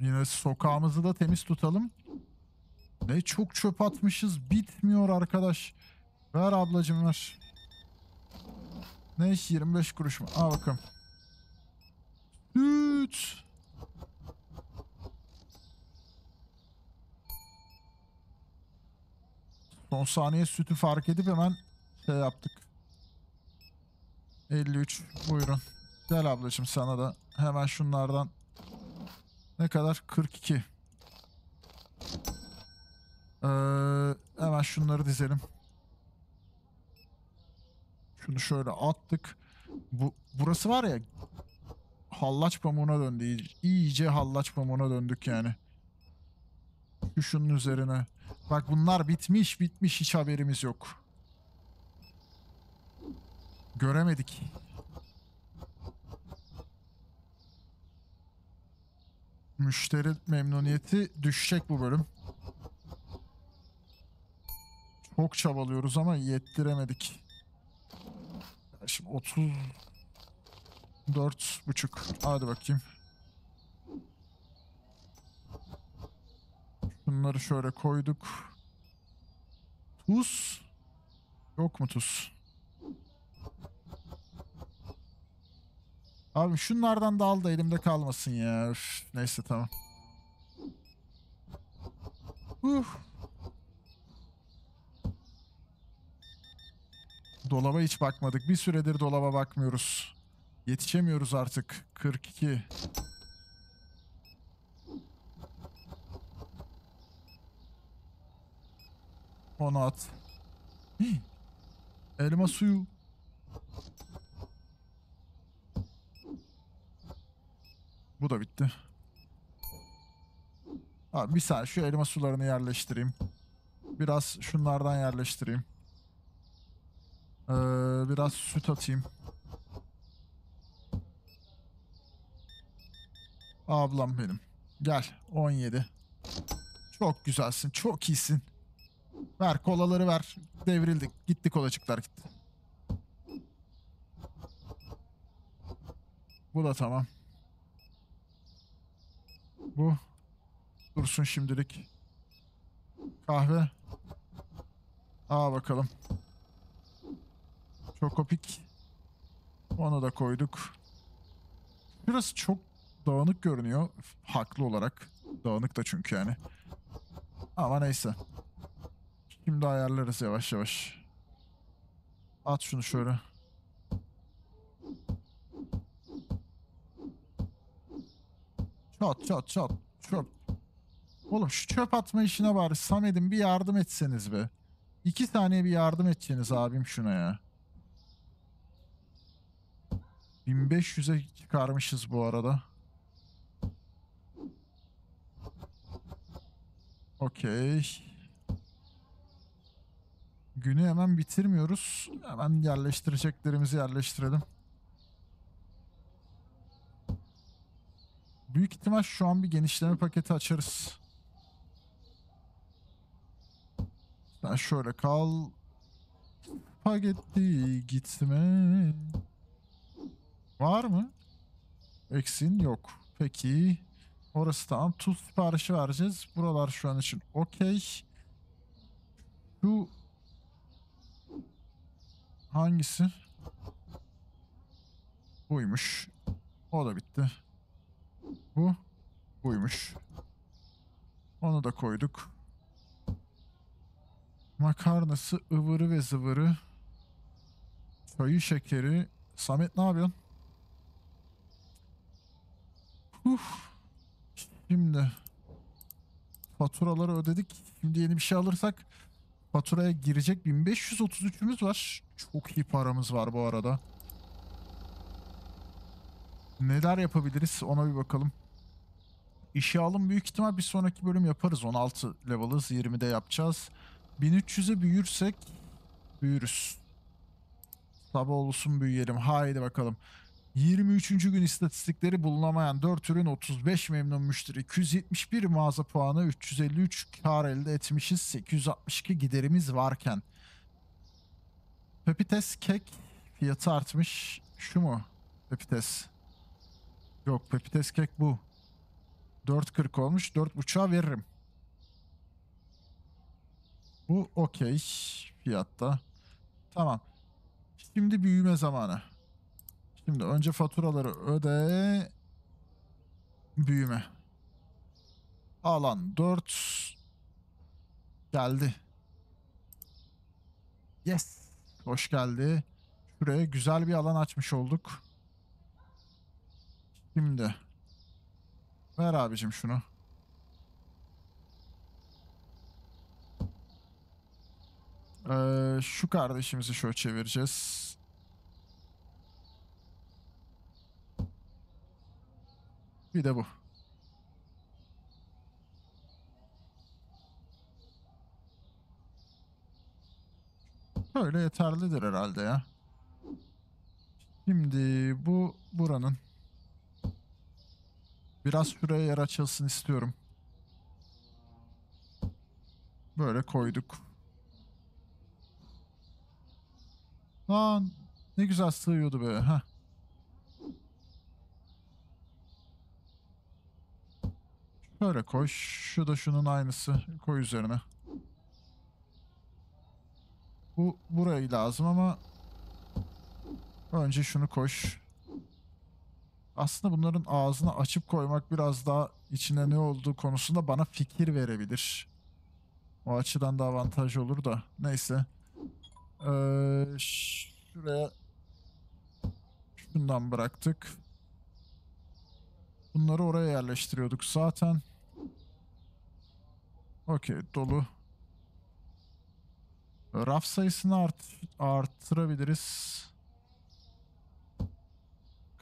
Yine sokağımızı da temiz tutalım. Ne çok çöp atmışız. Bitmiyor arkadaş. Ver ablacım ver. Ne iş 25 kuruş mu? Al bakalım. Süt. Son saniye sütü fark edip hemen şey yaptık. 53 buyurun. Gel ablacığım sana da hemen şunlardan ne kadar? 42. Ee, hemen şunları dizelim. Şunu şöyle attık. Bu burası var ya hallaç pamuğuna döndü. İyice, iyice hallaç pamuğuna döndük yani. Şu şunun üzerine. Bak bunlar bitmiş bitmiş hiç haberimiz yok göremedik. Müşteri memnuniyeti düşecek bu bölüm. Çok çabalıyoruz ama yettiremedik. Şimdi 30 dört buçuk. Hadi bakayım. Bunları şöyle koyduk. Tuz. Yok mu tuz? Abi şunlardan da al da elimde kalmasın ya. Üf, neyse tamam. Uf. Dolaba hiç bakmadık. Bir süredir dolaba bakmıyoruz. Yetişemiyoruz artık. 42. Onu at. Hii. Elma suyu. Bu da bitti. Abi bir saniye şu elma sularını yerleştireyim. Biraz şunlardan yerleştireyim. Ee, biraz süt atayım. Ablam benim. Gel 17. Çok güzelsin. Çok iyisin. Ver kolaları ver. Devrildik. Gitti kolacıklar gitti. Bu da tamam bu. Dursun şimdilik. Kahve. Aa bakalım. Çokopik. Onu da koyduk. Biraz çok dağınık görünüyor. Haklı olarak. Dağınık da çünkü yani. Ama neyse. Şimdi ayarlarız yavaş yavaş. At şunu şöyle. Çat çat çat. Çöp. Oğlum şu çöp atma işine bari Samedim bir yardım etseniz be. İki saniye bir yardım edeceğiniz abim şuna ya. 1500'e çıkarmışız bu arada. Okey. Günü hemen bitirmiyoruz. Hemen yerleştireceklerimizi yerleştirelim. Büyük ihtimal şu an bir genişleme paketi açarız. Sen şöyle kal. Paketi gitme. Var mı? Eksin yok. Peki. Orası tamam. Tuz siparişi vereceğiz. Buralar şu an için okey. Şu hangisi? Buymuş. O da bitti. Bu. Buymuş. Onu da koyduk. Makarnası, ıvırı ve zıvırı. Çayı şekeri. Samet ne yapıyorsun? Uf. Şimdi faturaları ödedik. Şimdi yeni bir şey alırsak faturaya girecek 1533'ümüz var. Çok iyi paramız var bu arada. Neler yapabiliriz ona bir bakalım. İşe alım büyük ihtimal bir sonraki bölüm yaparız. 16 level'ız 20'de yapacağız. 1300'e büyürsek büyürüz. Sabah olsun büyüyelim. Haydi bakalım. 23. gün istatistikleri bulunamayan 4 ürün 35 memnun müşteri 271 mağaza puanı 353 kar elde etmişiz 862 giderimiz varken Pepites kek fiyatı artmış şu mu Pepites yok Pepites kek bu 4.40 olmuş. 4.5'a veririm. Bu okey fiyatta. Tamam. Şimdi büyüme zamanı. Şimdi önce faturaları öde. Büyüme. Alan 4 geldi. Yes. Hoş geldi. Şuraya güzel bir alan açmış olduk. Şimdi Ver abicim şunu. Ee, şu kardeşimizi şöyle çevireceğiz. Bir de bu. Böyle yeterlidir herhalde ya. Şimdi bu buranın Biraz şuraya yer açılsın istiyorum. Böyle koyduk. Lan ne güzel sığıyordu be. Heh. Böyle koy. Şu da şunun aynısı. Koy üzerine. Bu burayı lazım ama önce şunu koş aslında bunların ağzını açıp koymak biraz daha içine ne olduğu konusunda bana fikir verebilir. O açıdan da avantaj olur da. Neyse. Ee, şuraya şundan bıraktık. Bunları oraya yerleştiriyorduk zaten. Okey dolu. Raf sayısını art, artırabiliriz.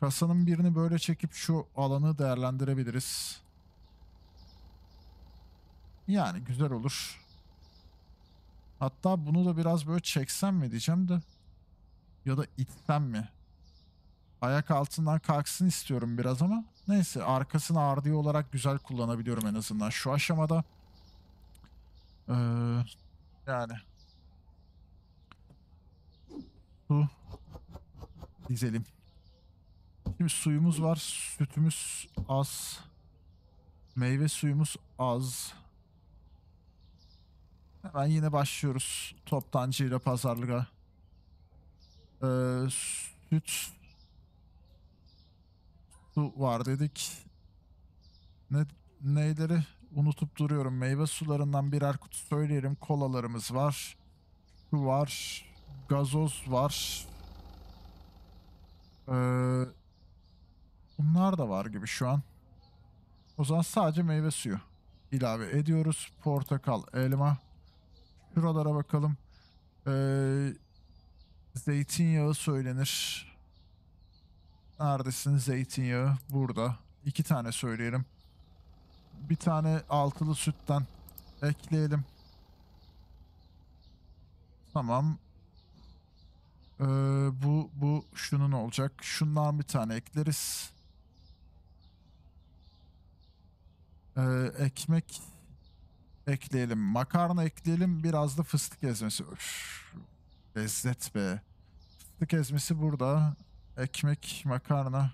Kasanın birini böyle çekip şu alanı değerlendirebiliriz. Yani güzel olur. Hatta bunu da biraz böyle çeksem mi diyeceğim de. Ya da itsem mi? Ayak altından kalksın istiyorum biraz ama. Neyse arkasını ardi olarak güzel kullanabiliyorum en azından. Şu aşamada. Ee, yani. Bu. Dizelim. Şimdi suyumuz var, sütümüz az. Meyve suyumuz az. Hemen yine başlıyoruz toptancıyla pazarlığa. Ee, süt su var dedik. Ne, neyleri unutup duruyorum. Meyve sularından birer kutu söyleyelim. Kolalarımız var. Su var. Gazoz var. Ee, Bunlar da var gibi şu an. O zaman sadece meyve suyu ilave ediyoruz. Portakal, elma. Şuralara bakalım. Ee, zeytinyağı söylenir. Neredesin zeytinyağı? Burada. İki tane söyleyelim. Bir tane altılı sütten ekleyelim. Tamam. Ee, bu bu şunun olacak. Şundan bir tane ekleriz. Ee, ekmek ekleyelim. Makarna ekleyelim. Biraz da fıstık ezmesi. Öf, lezzet be. Fıstık ezmesi burada. Ekmek, makarna.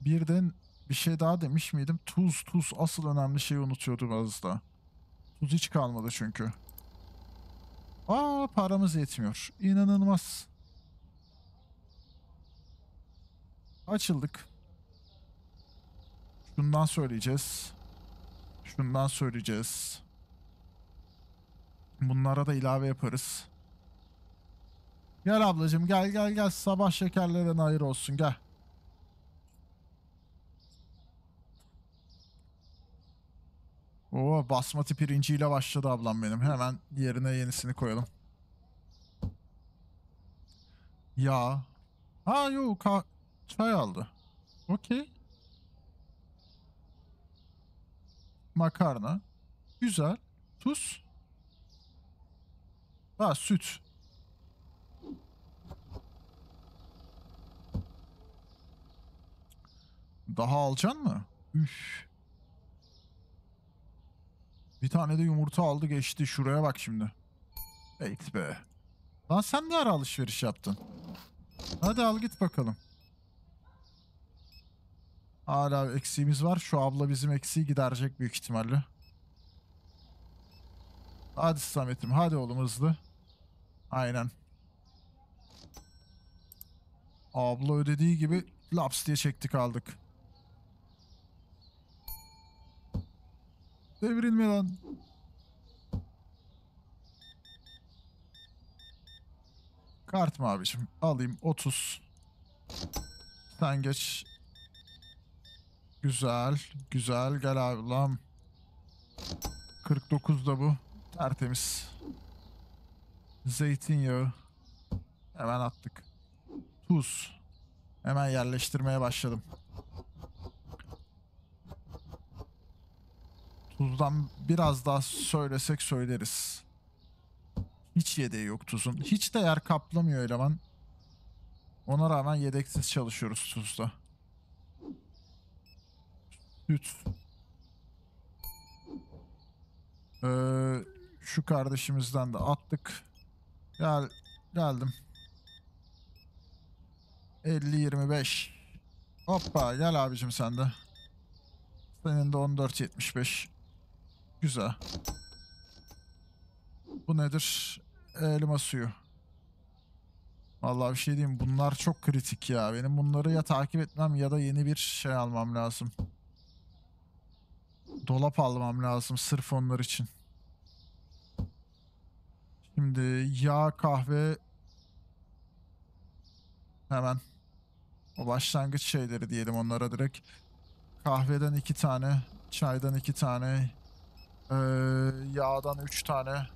Birden bir şey daha demiş miydim? Tuz, tuz. Asıl önemli şeyi unutuyordum az da. Tuz hiç kalmadı çünkü. Aa paramız yetmiyor. İnanılmaz. Açıldık. Şundan söyleyeceğiz. Şundan söyleyeceğiz. Bunlara da ilave yaparız. Gel ablacığım gel gel gel sabah şekerlerden hayır olsun gel. Oo basmati pirinciyle başladı ablam benim. Hemen yerine yenisini koyalım. Ya. Ha yok çay aldı. Okey. makarna. Güzel. Tuz. Ha süt. Daha alacaksın mı? Üf. Bir tane de yumurta aldı geçti. Şuraya bak şimdi. Eyt be. Lan sen ne ara alışveriş yaptın? Hadi al git bakalım. Hala eksiğimiz var. Şu abla bizim eksiği giderecek büyük ihtimalle. Hadi Samet'im hadi oğlum hızlı. Aynen. Abla ödediği gibi laps diye çektik aldık. Devrilme lan. Kart mı abicim? Alayım 30. Sen geç. Güzel. Güzel. Gel ablam. 49 da bu. Tertemiz. Zeytinyağı. Hemen attık. Tuz. Hemen yerleştirmeye başladım. Tuzdan biraz daha söylesek söyleriz. Hiç yedeği yok tuzun. Hiç de yer kaplamıyor eleman. Ona rağmen yedeksiz çalışıyoruz tuzda. Düt. Ee, şu kardeşimizden de attık. Gel, geldim. 50-25. Hoppa gel abicim sen de. Senin de 14-75. Güzel. Bu nedir? Elma suyu. Vallahi bir şey diyeyim bunlar çok kritik ya. Benim bunları ya takip etmem ya da yeni bir şey almam lazım. Dolap almam lazım sırf onlar için. Şimdi yağ, kahve hemen o başlangıç şeyleri diyelim onlara direkt. Kahveden iki tane, çaydan iki tane, ee, yağdan üç tane.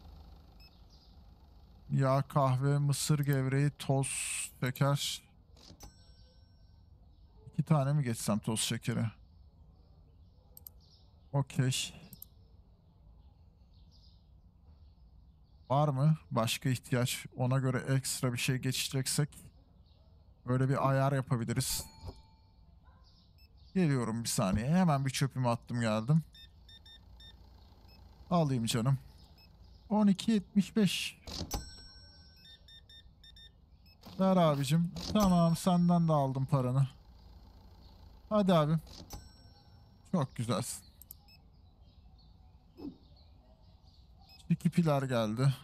Yağ, kahve, mısır gevreği, toz, şeker. İki tane mi geçsem toz şekeri? Okey. Var mı başka ihtiyaç? Ona göre ekstra bir şey geçeceksek böyle bir ayar yapabiliriz. Geliyorum bir saniye. Hemen bir çöpümü attım geldim. Alayım canım. 12.75 Ver abicim. Tamam senden de aldım paranı. Hadi abim. Çok güzelsin. İki pilar geldi.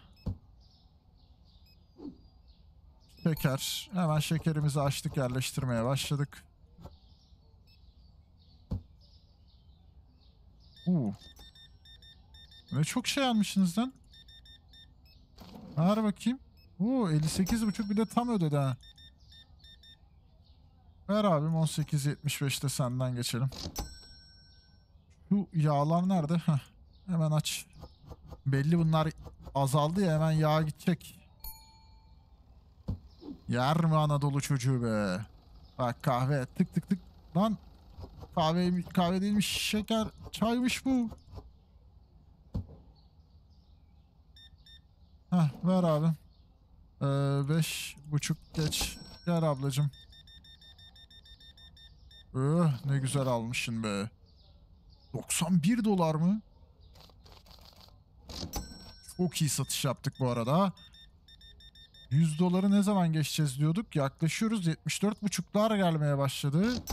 Şeker. Hemen şekerimizi açtık yerleştirmeye başladık. Uuu. Ne çok şey almışsınız lan. Ver bakayım. Uuu 58.5 bir de tam ödedi ha. Ver abim 18.75'te senden geçelim. Şu yağlar nerede? Heh, hemen aç. Belli bunlar azaldı ya hemen yağ gidecek. Yer mi Anadolu çocuğu be? Bak kahve tık tık tık. Lan kahve, kahve değilmiş şeker çaymış bu. Heh ver abi. Ee, beş buçuk geç. Gel ablacım. Öh ne güzel almışsın be. 91 dolar mı? Çok iyi satış yaptık bu arada. 100 doları ne zaman geçeceğiz diyorduk. Yaklaşıyoruz. 74.5'lar gelmeye başladı.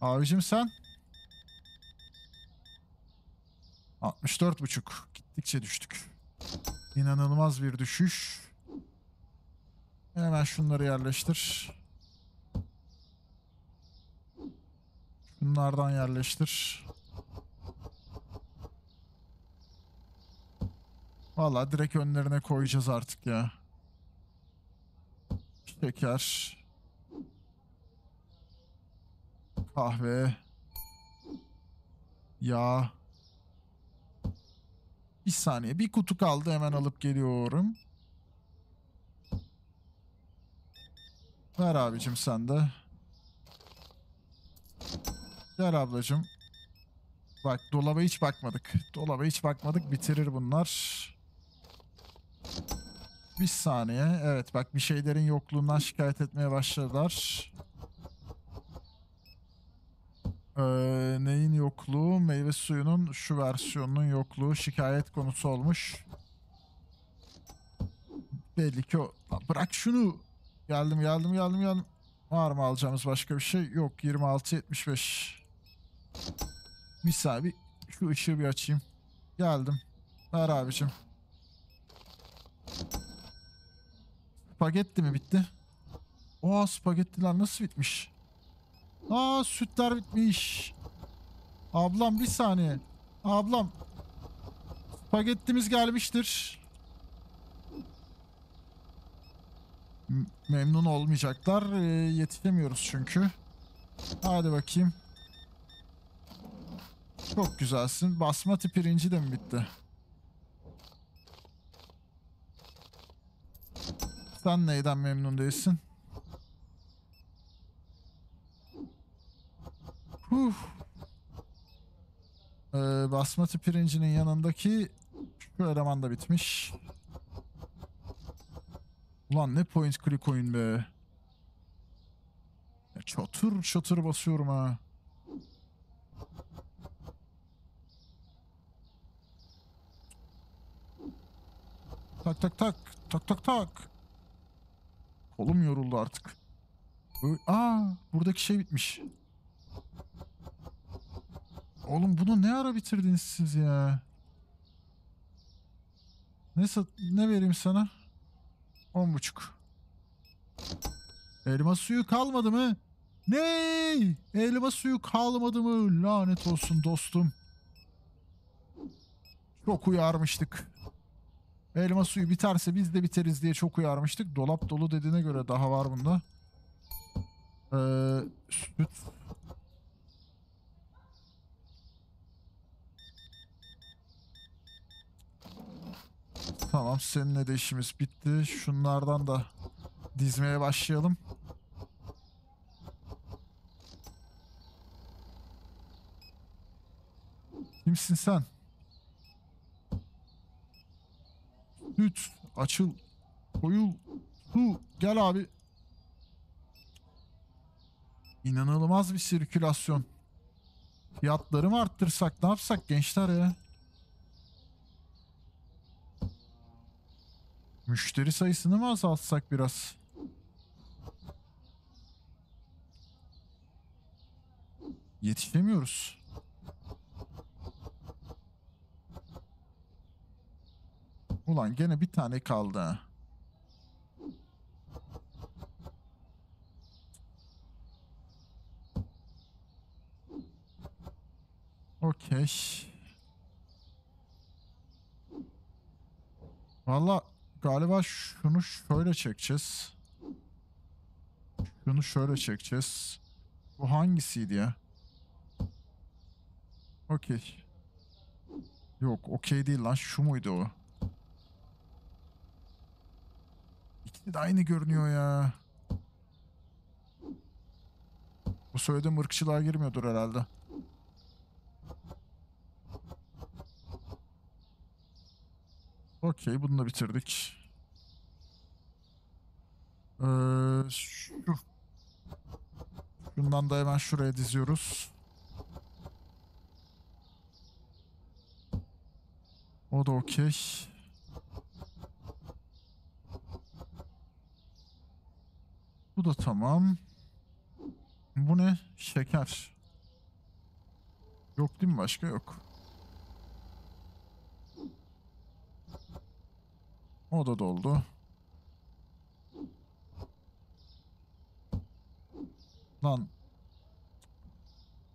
Abicim sen? 64.5. Gittikçe düştük. İnanılmaz bir düşüş. Hemen şunları yerleştir. Bunlardan yerleştir. Valla direkt önlerine koyacağız artık ya. Şeker. Kahve. Yağ. Bir saniye. Bir kutu kaldı. Hemen alıp geliyorum. Ver abicim sen de. Gel ablacım. Bak dolaba hiç bakmadık. Dolaba hiç bakmadık. Bitirir bunlar. 60 saniye. Evet bak bir şeylerin yokluğundan şikayet etmeye başladılar. Ee, neyin yokluğu? Meyve suyunun şu versiyonunun yokluğu şikayet konusu olmuş. Belli ki o... bırak şunu. Geldim geldim geldim geldim. Var mı alacağımız başka bir şey? Yok 26.75. Misal bir şu ışığı bir açayım. Geldim. Ver abicim. Spagetti mi bitti? Oha spagettiler nasıl bitmiş? Aa sütler bitmiş. Ablam bir saniye. Ablam. Spagettimiz gelmiştir. M memnun olmayacaklar. E, yetişemiyoruz çünkü. Hadi bakayım. Çok güzelsin. Basmati pirinci de mi bitti? Sen neyden memnun değilsin? Huh. Ee, basmati pirincinin yanındaki şu eleman da bitmiş. Ulan ne point click oyun be. Ya çatır çatır basıyorum ha. Tak tak tak tak tak tak. Kolum yoruldu artık. Böyle, aa buradaki şey bitmiş. Oğlum bunu ne ara bitirdiniz siz ya? Ne, ne vereyim sana? On buçuk. Elma suyu kalmadı mı? Ney? Elma suyu kalmadı mı? Lanet olsun dostum. Çok uyarmıştık. Elma suyu biterse biz de biteriz diye çok uyarmıştık. Dolap dolu dediğine göre daha var bunda. Ee, süt. Tamam seninle de işimiz bitti. Şunlardan da dizmeye başlayalım. Kimsin sen? Lüt. Açıl. Koyul. Su. Gel abi. İnanılmaz bir sirkülasyon. Fiyatları mı arttırsak ne yapsak gençler ya? Müşteri sayısını mı azaltsak biraz? Yetişemiyoruz. Ulan gene bir tane kaldı. Okey. Valla galiba şunu şöyle çekeceğiz. Şunu şöyle çekeceğiz. Bu hangisiydi ya? Okey. Yok okey değil lan şu muydu o? Yine de aynı görünüyor ya. Bu söylediğim ırkçılığa girmiyordur herhalde. Okey bunu da bitirdik. Ee, şu. Şundan da hemen şuraya diziyoruz. O da okey. Bu da tamam. Bu ne? Şeker. Yok değil mi? Başka yok. O da doldu. Lan.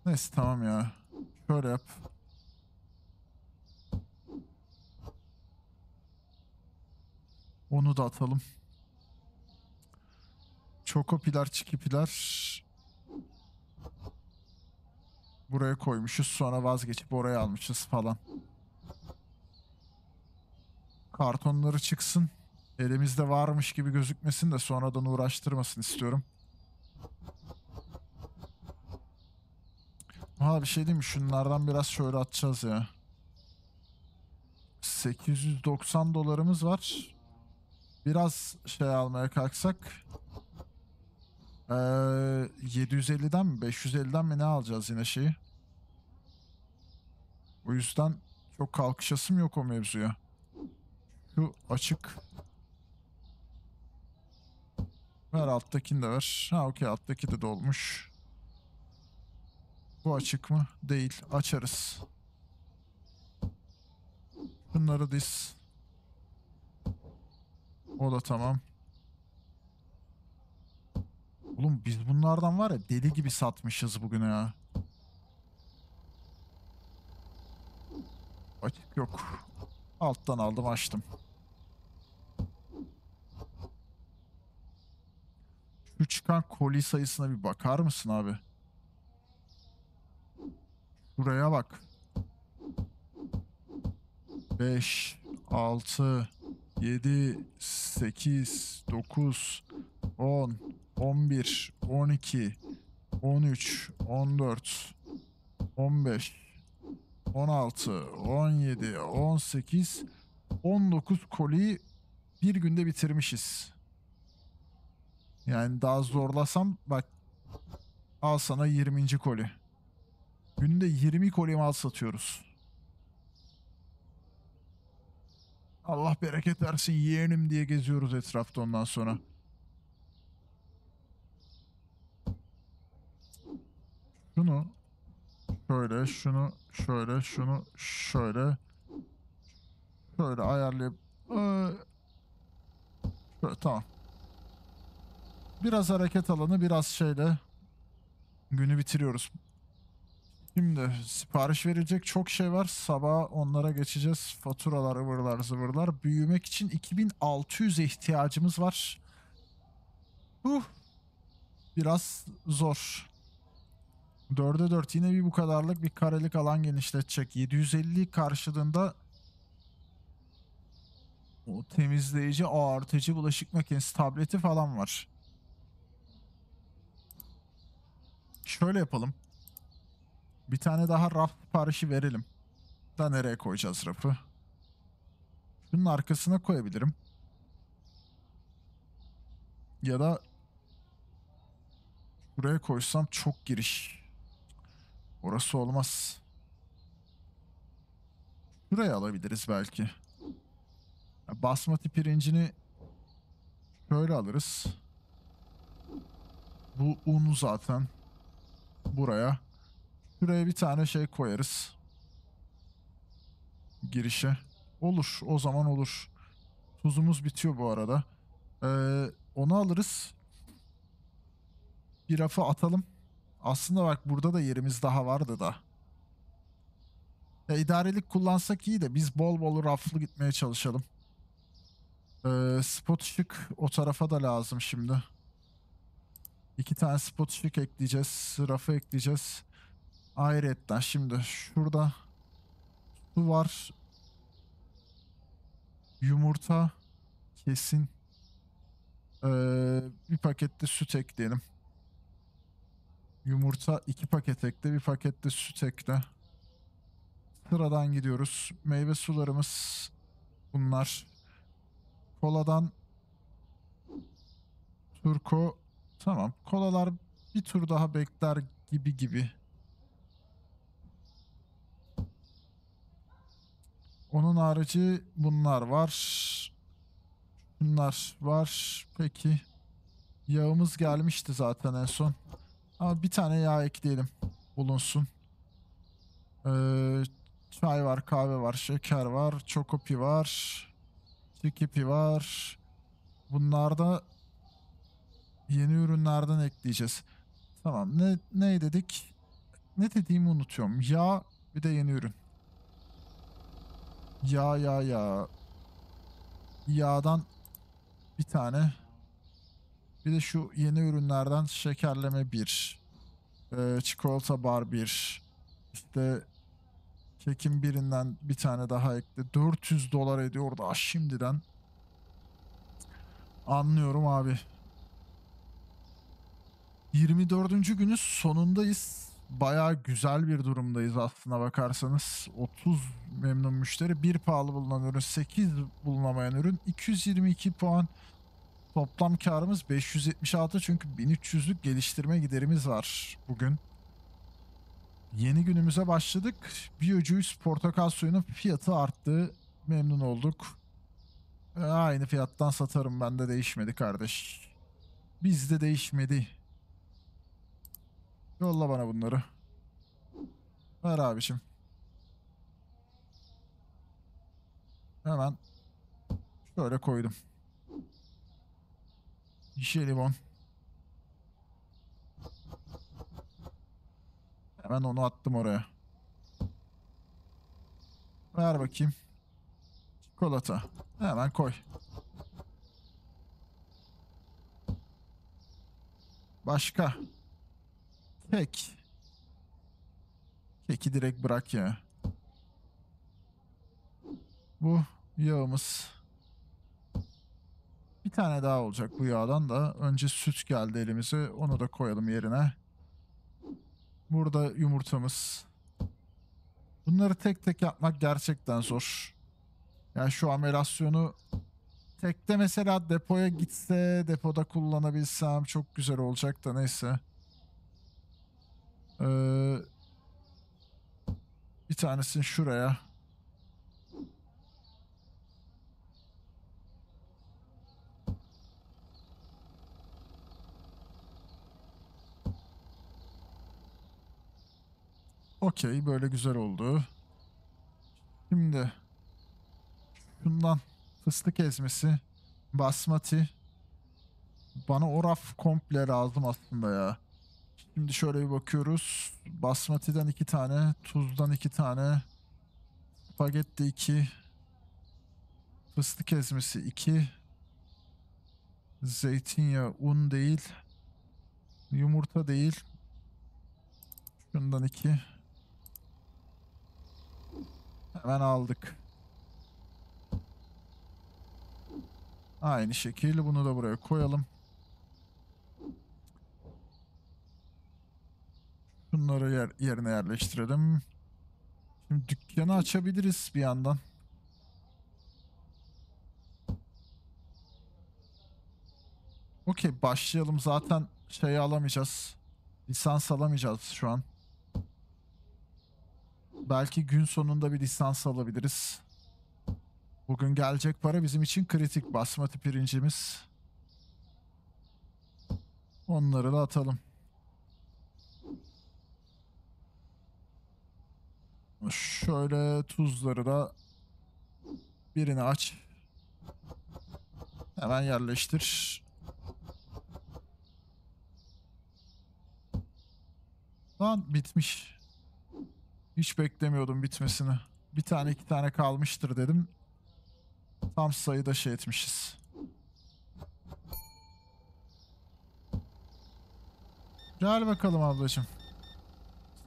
Neyse tamam ya. Şöyle yap. Onu da atalım. Çokopiler, çikipiler buraya koymuşuz. Sonra vazgeçip oraya almışız falan. Kartonları çıksın. Elimizde varmış gibi gözükmesin de sonradan uğraştırmasın istiyorum. Ha bir şey diyeyim mi? Şunlardan biraz şöyle atacağız ya. 890 dolarımız var. Biraz şey almaya kalksak ee, 750'den mi 550'den mi ne alacağız yine şeyi? O yüzden çok kalkışasım yok o mevzuya. Şu açık. Ver alttakini de ver. Ha okey alttaki de dolmuş. Bu açık mı? Değil. Açarız. Bunları diz. O da tamam. Oğlum biz bunlardan var ya deli gibi satmışız bugün ya. Açık yok. Alttan aldım açtım. Şu çıkan koli sayısına bir bakar mısın abi? Buraya bak. 5, 6, 7, 8, 9, 10, 11, 12, 13, 14, 15, 16, 17, 18, 19 koli bir günde bitirmişiz. Yani daha zorlasam bak al sana 20. koli. Günde 20 koli mal satıyoruz. Allah bereket versin yeğenim diye geziyoruz etrafta ondan sonra. Şunu şöyle, şunu şöyle, şunu şöyle şöyle ayarlayıp ee, şöyle, tamam. Biraz hareket alanı, biraz şeyle günü bitiriyoruz. Şimdi sipariş verilecek çok şey var. Sabah onlara geçeceğiz. Faturalar, ıvırlar, zıvırlar. Büyümek için 2600'e ihtiyacımız var. Bu uh, biraz zor. 4'e 4 yine bir bu kadarlık bir karelik alan genişletecek. 750 karşılığında o temizleyici, ağırtıcı, bulaşık makinesi, tableti falan var. Şöyle yapalım. Bir tane daha raf siparişi verelim. Da nereye koyacağız rafı? Şunun arkasına koyabilirim. Ya da buraya koysam çok giriş. Orası olmaz. Şuraya alabiliriz belki. Basmati pirincini şöyle alırız. Bu unu zaten buraya. Şuraya bir tane şey koyarız. Girişe. Olur. O zaman olur. Tuzumuz bitiyor bu arada. Ee, onu alırız. Bir rafa atalım. Aslında bak burada da yerimiz daha vardı da. Ya idarelik kullansak iyi de biz bol bol raflı gitmeye çalışalım. Ee, spot ışık o tarafa da lazım şimdi. İki tane spot ışık ekleyeceğiz. Rafı ekleyeceğiz. Ayrıyetten şimdi şurada su var. Yumurta kesin. Ee, bir pakette süt ekleyelim. Yumurta iki paket ekle. Bir pakette süt ekle. Sıradan gidiyoruz. Meyve sularımız bunlar. Koladan Turko tamam. Kolalar bir tur daha bekler gibi gibi. Onun harici bunlar var. Bunlar var. Peki. Yağımız gelmişti zaten en son. Ama bir tane yağ ekleyelim. Bulunsun. Ee, çay var, kahve var, şeker var, çokopi var, çikipi var. Bunlarda yeni ürünlerden ekleyeceğiz. Tamam. Ne, ne dedik? Ne dediğimi unutuyorum. Ya bir de yeni ürün. Ya ya ya. Yağdan bir tane bir de şu yeni ürünlerden şekerleme 1, e, çikolata bar 1, işte kekin birinden bir tane daha ekle. 400 dolar ediyor da şimdiden. Anlıyorum abi. 24. günün sonundayız. Baya güzel bir durumdayız aslına bakarsanız. 30 memnun müşteri, bir pahalı bulunan ürün, 8 bulunamayan ürün, 222 puan Toplam karımız 576 çünkü 1300'lük geliştirme giderimiz var bugün. Yeni günümüze başladık. Biojuice portakal suyunun fiyatı arttı. Memnun olduk. Ee, aynı fiyattan satarım. ben de değişmedi kardeş. Bizde değişmedi. Yolla bana bunları. Ver abicim. Hemen şöyle koydum. Şişeli bon. Hemen onu attım oraya. Ver bakayım. Çikolata. Hemen koy. Başka. Kek. Keki direkt bırak ya. Bu yağımız. Bir tane daha olacak bu yağdan da. Önce süt geldi elimize. Onu da koyalım yerine. Burada yumurtamız. Bunları tek tek yapmak gerçekten zor. Yani şu amelasyonu tekte mesela depoya gitse, depoda kullanabilsem çok güzel olacak da neyse. Ee, bir tanesini şuraya. Okey böyle güzel oldu. Şimdi bundan fıstık ezmesi basmati bana o raf komple lazım aslında ya. Şimdi şöyle bir bakıyoruz. Basmati'den iki tane, tuzdan iki tane, spagetti iki, fıstık ezmesi iki, zeytinyağı, un değil, yumurta değil. Şundan iki. Hemen aldık. Aynı şekilde bunu da buraya koyalım. Bunları yer, yerine yerleştirelim. Şimdi dükkanı açabiliriz bir yandan. Okey başlayalım. Zaten şey alamayacağız. Lisans alamayacağız şu an. Belki gün sonunda bir lisans alabiliriz. Bugün gelecek para bizim için kritik. Basmati pirincimiz. Onları da atalım. Şöyle tuzları da birini aç. Hemen yerleştir. Lan bitmiş. Hiç beklemiyordum bitmesini. Bir tane iki tane kalmıştır dedim. Tam sayıda şey etmişiz. Gel bakalım ablacığım.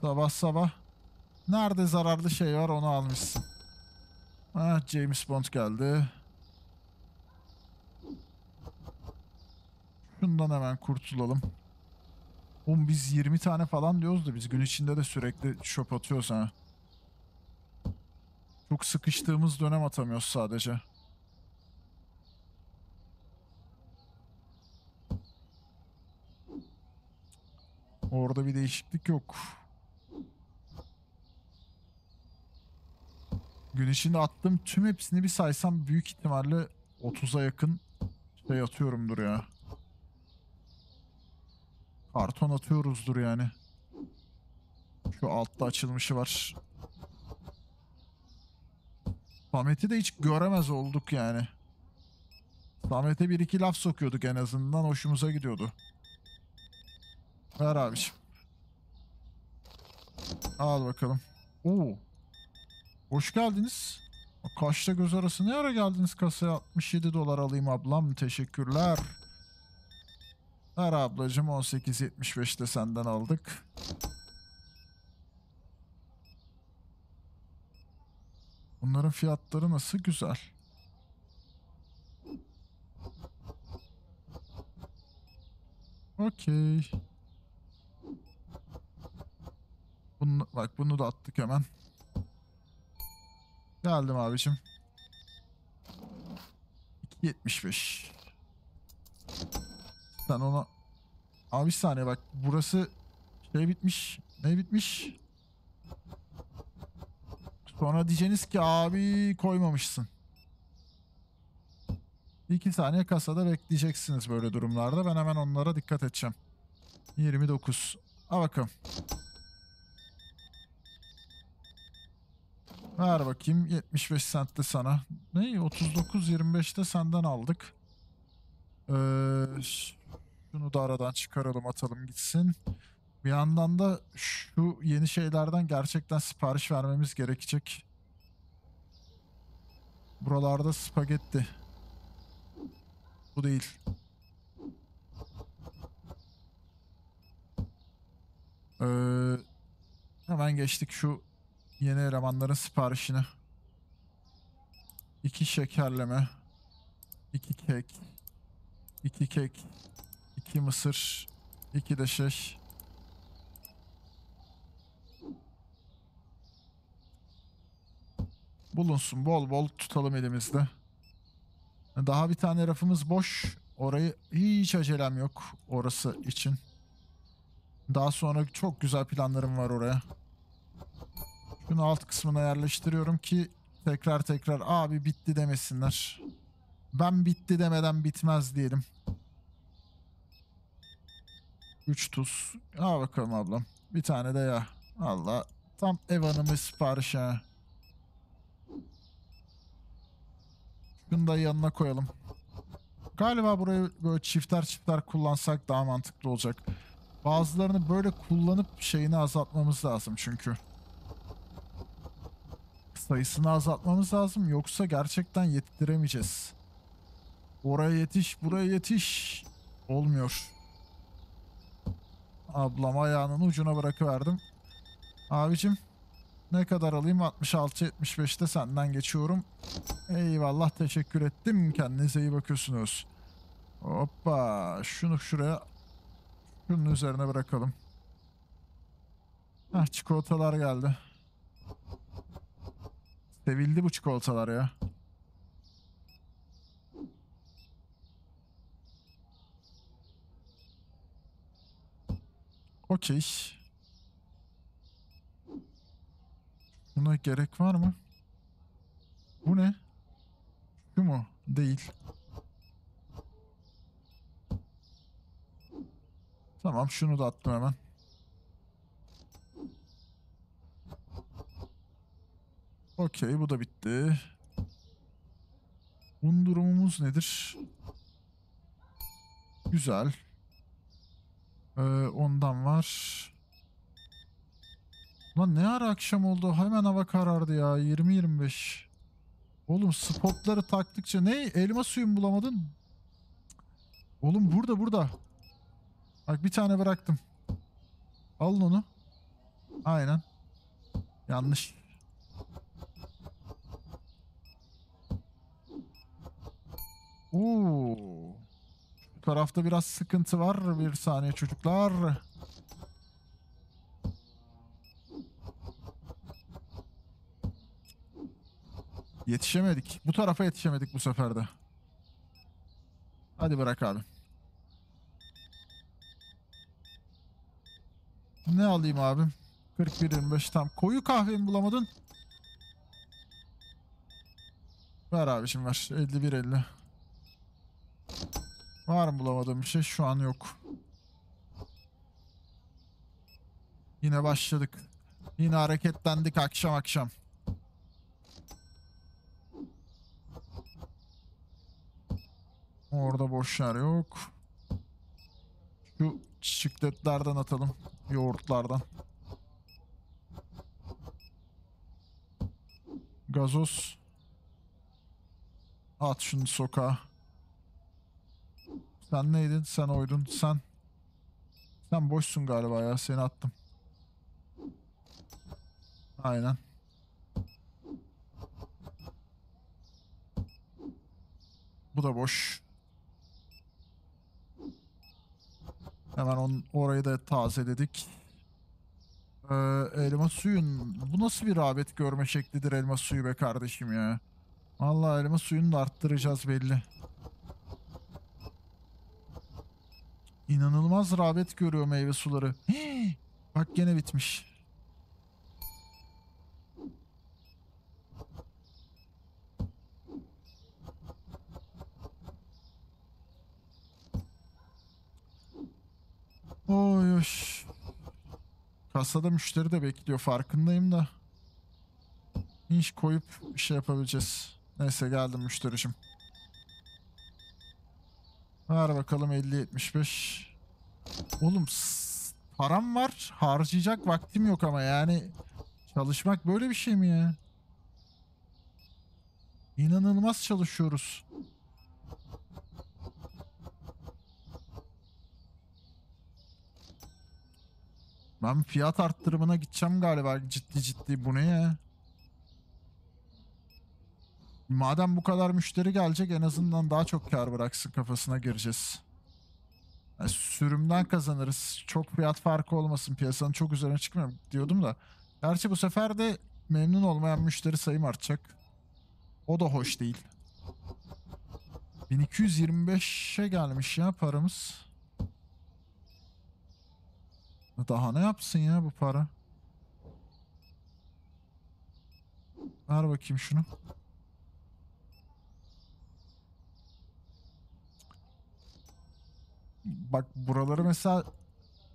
Sabah sabah. Nerede zararlı şey var onu almışsın. Ah James Bond geldi. Şundan hemen kurtulalım. Oğlum biz 20 tane falan diyoruz da biz gün içinde de sürekli çöp atıyoruz ha. Çok sıkıştığımız dönem atamıyoruz sadece. Orada bir değişiklik yok. Gün içinde attığım tüm hepsini bir saysam büyük ihtimalle 30'a yakın şey atıyorumdur ya. Karton atıyoruzdur yani. Şu altta açılmışı var. Samet'i de hiç göremez olduk yani. Samet'e bir iki laf sokuyorduk en azından. Hoşumuza gidiyordu. Ver abiciğim. Al bakalım. Oo. Hoş geldiniz. Kaşla göz arası ne ara geldiniz kasaya 67 dolar alayım ablam. Teşekkürler. Nar ablacım 18.75'te senden aldık. Bunların fiyatları nasıl güzel. Okey. Bunu, bak bunu da attık hemen. Geldim abicim. 2.75 ben ona... Abi bir saniye bak burası şey bitmiş. Ne bitmiş? Sonra diyeceğiniz ki abi koymamışsın. İki saniye kasada bekleyeceksiniz böyle durumlarda. Ben hemen onlara dikkat edeceğim. 29. A bakalım. Ver bakayım 75 centli sana. Ne? 39 de senden aldık. Ee, şunu da aradan çıkaralım atalım gitsin. Bir yandan da şu yeni şeylerden gerçekten sipariş vermemiz gerekecek. Buralarda spagetti. Bu değil. Ee, hemen geçtik şu yeni elemanların siparişini. İki şekerleme. İki kek. İki kek. İki mısır. iki de şey. Bulunsun bol bol tutalım elimizde. Daha bir tane rafımız boş. Orayı hiç acelem yok orası için. Daha sonra çok güzel planlarım var oraya. Şunu alt kısmına yerleştiriyorum ki tekrar tekrar abi bitti demesinler. Ben bitti demeden bitmez diyelim. 3 tuz. Al bakalım ablam. Bir tane de ya. Allah. Tam ev hanımı sipariş ha. Bunu da yanına koyalım. Galiba burayı böyle çifter çifter kullansak daha mantıklı olacak. Bazılarını böyle kullanıp şeyini azaltmamız lazım çünkü. Sayısını azaltmamız lazım yoksa gerçekten yetiştiremeyeceğiz. Oraya yetiş, buraya yetiş. Olmuyor. Ablam ayağının ucuna bırakıverdim. Abicim ne kadar alayım? 66-75'te senden geçiyorum. Eyvallah teşekkür ettim. Kendinize iyi bakıyorsunuz. Hoppa şunu şuraya şunun üzerine bırakalım. Hah çikolatalar geldi. Sevildi bu çikolatalar ya. Okey. Buna gerek var mı? Bu ne? Bu mu? Değil. Tamam şunu da attım hemen. Okey bu da bitti. Bunun durumumuz nedir? Güzel. Ee, ondan var. Lan ne ara akşam oldu? Hemen hava karardı ya. 20-25. Oğlum spotları taktıkça ne? Elma suyu mu bulamadın? Oğlum burada burada. Bak bir tane bıraktım. Alın onu. Aynen. Yanlış. Oo tarafta biraz sıkıntı var. Bir saniye çocuklar. Yetişemedik. Bu tarafa yetişemedik bu sefer de. Hadi bırak abi. Ne alayım abim? 41-25 tam. Koyu kahve bulamadın? Ver abi şimdi ver. 51-50. Var mı bulamadığım bir şey? Şu an yok. Yine başladık. Yine hareketlendik akşam akşam. Orada boş yer yok. Şu çikletlerden atalım. Yoğurtlardan. Gazoz. At şunu sokağa. Sen neydin? Sen oydun. Sen sen boşsun galiba ya. Seni attım. Aynen. Bu da boş. Hemen on, orayı da tazeledik. Ee, elma suyun... Bu nasıl bir rağbet görme şeklidir elma suyu be kardeşim ya. Allah elma suyunu da arttıracağız belli. İnanılmaz rağbet görüyor meyve suları. bak gene bitmiş. Oy oy. Kasada müşteri de bekliyor farkındayım da. İş koyup bir şey yapabileceğiz. Neyse geldim müştericim. Ver bakalım 50-75. Oğlum param var. Harcayacak vaktim yok ama yani. Çalışmak böyle bir şey mi ya? İnanılmaz çalışıyoruz. Ben fiyat arttırımına gideceğim galiba ciddi ciddi. Bu ne ya? Madem bu kadar müşteri gelecek en azından daha çok kar bıraksın kafasına gireceğiz. Yani sürümden kazanırız. Çok fiyat farkı olmasın. Piyasanın çok üzerine çıkmıyorum diyordum da. Gerçi bu sefer de memnun olmayan müşteri sayım artacak. O da hoş değil. 1225'e gelmiş ya paramız. Daha ne yapsın ya bu para? Ver bakayım şunu. bak buraları mesela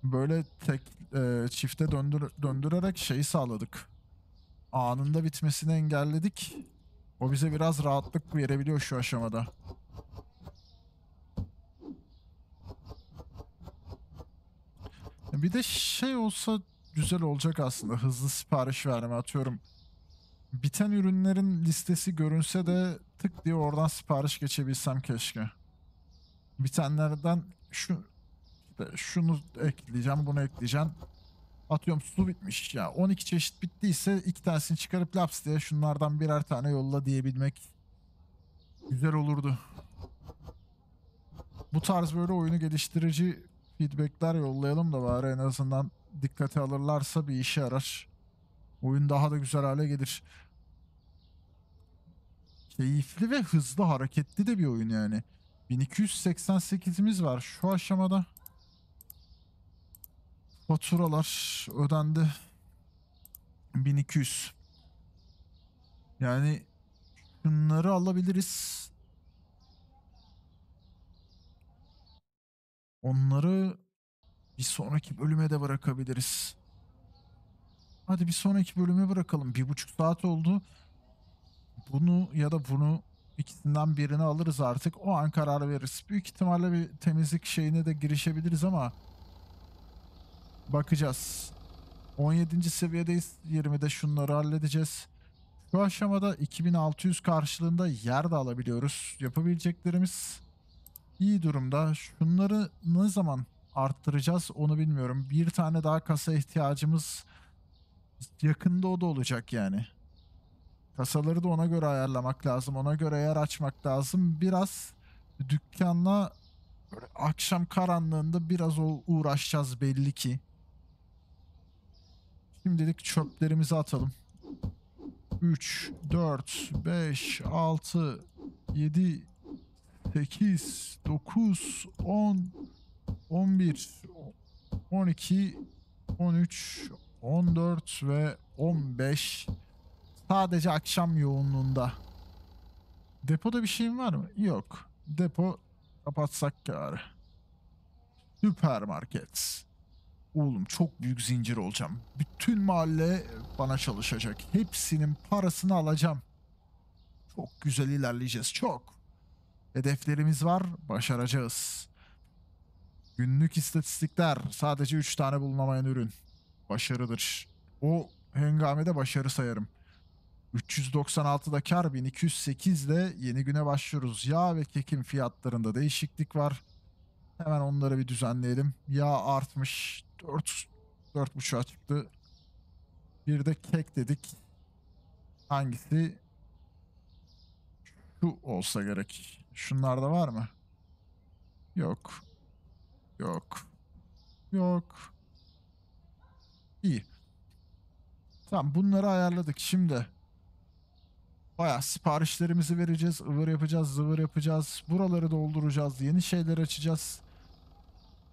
böyle tek e, çifte döndür, döndürerek şeyi sağladık. Anında bitmesini engelledik. O bize biraz rahatlık verebiliyor şu aşamada. Bir de şey olsa güzel olacak aslında. Hızlı sipariş verme atıyorum. Biten ürünlerin listesi görünse de tık diye oradan sipariş geçebilsem keşke. Bitenlerden şu şunu ekleyeceğim, bunu ekleyeceğim. Atıyorum su bitmiş ya. 12 çeşit bittiyse iki tanesini çıkarıp laps diye şunlardan birer tane yolla diyebilmek güzel olurdu. Bu tarz böyle oyunu geliştirici feedbackler yollayalım da bari en azından dikkate alırlarsa bir işe yarar. Oyun daha da güzel hale gelir. Keyifli ve hızlı hareketli de bir oyun yani. 1288'imiz var şu aşamada. Faturalar ödendi. 1200. Yani bunları alabiliriz. Onları bir sonraki bölüme de bırakabiliriz. Hadi bir sonraki bölüme bırakalım. Bir buçuk saat oldu. Bunu ya da bunu İkisinden birini alırız artık. O an karar veririz. Büyük ihtimalle bir temizlik şeyine de girişebiliriz ama bakacağız. 17. seviyedeyiz. 20'de şunları halledeceğiz. Bu aşamada 2600 karşılığında yer de alabiliyoruz. Yapabileceklerimiz iyi durumda. Şunları ne zaman arttıracağız onu bilmiyorum. Bir tane daha kasa ihtiyacımız yakında o da olacak yani. Kasaları da ona göre ayarlamak lazım. Ona göre yer açmak lazım. Biraz dükkanla böyle akşam karanlığında biraz uğraşacağız belli ki. Şimdilik çöplerimizi atalım. 3, 4, 5, 6, 7, 8, 9, 10, 11, 12, 13, 14 ve 15 Sadece akşam yoğunluğunda. Depoda bir şeyin var mı? Yok. Depo kapatsak yarı. Süpermarket. Oğlum çok büyük zincir olacağım. Bütün mahalle bana çalışacak. Hepsinin parasını alacağım. Çok güzel ilerleyeceğiz. Çok. Hedeflerimiz var. Başaracağız. Günlük istatistikler. Sadece 3 tane bulunamayan ürün. Başarıdır. O hengamede başarı sayarım. 396'da kar 1208 ile yeni güne başlıyoruz. Yağ ve kekim fiyatlarında değişiklik var. Hemen onları bir düzenleyelim. Yağ artmış 4 4.5'a çıktı. Bir de kek dedik. Hangisi? Şu olsa gerek. Şunlarda var mı? Yok. Yok. Yok. İyi. Tamam bunları ayarladık. Şimdi Baya siparişlerimizi vereceğiz, ıvır yapacağız, zıvır yapacağız. Buraları dolduracağız, yeni şeyler açacağız.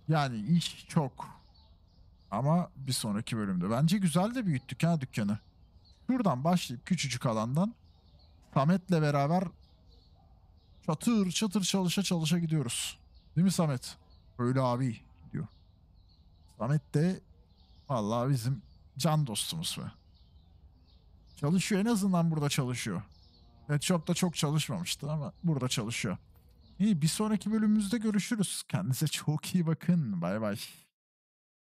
Yani iş çok. Ama bir sonraki bölümde. Bence güzel de büyüttük ha dükkanı. Şuradan başlayıp küçücük alandan Samet'le beraber çatır çatır çalışa çalışa gidiyoruz. Değil mi Samet? Öyle abi diyor. Samet de vallahi bizim can dostumuz be. Çalışıyor en azından burada çalışıyor. Headshot'ta çok çalışmamıştı ama burada çalışıyor. İyi bir sonraki bölümümüzde görüşürüz. Kendinize çok iyi bakın. Bay bay.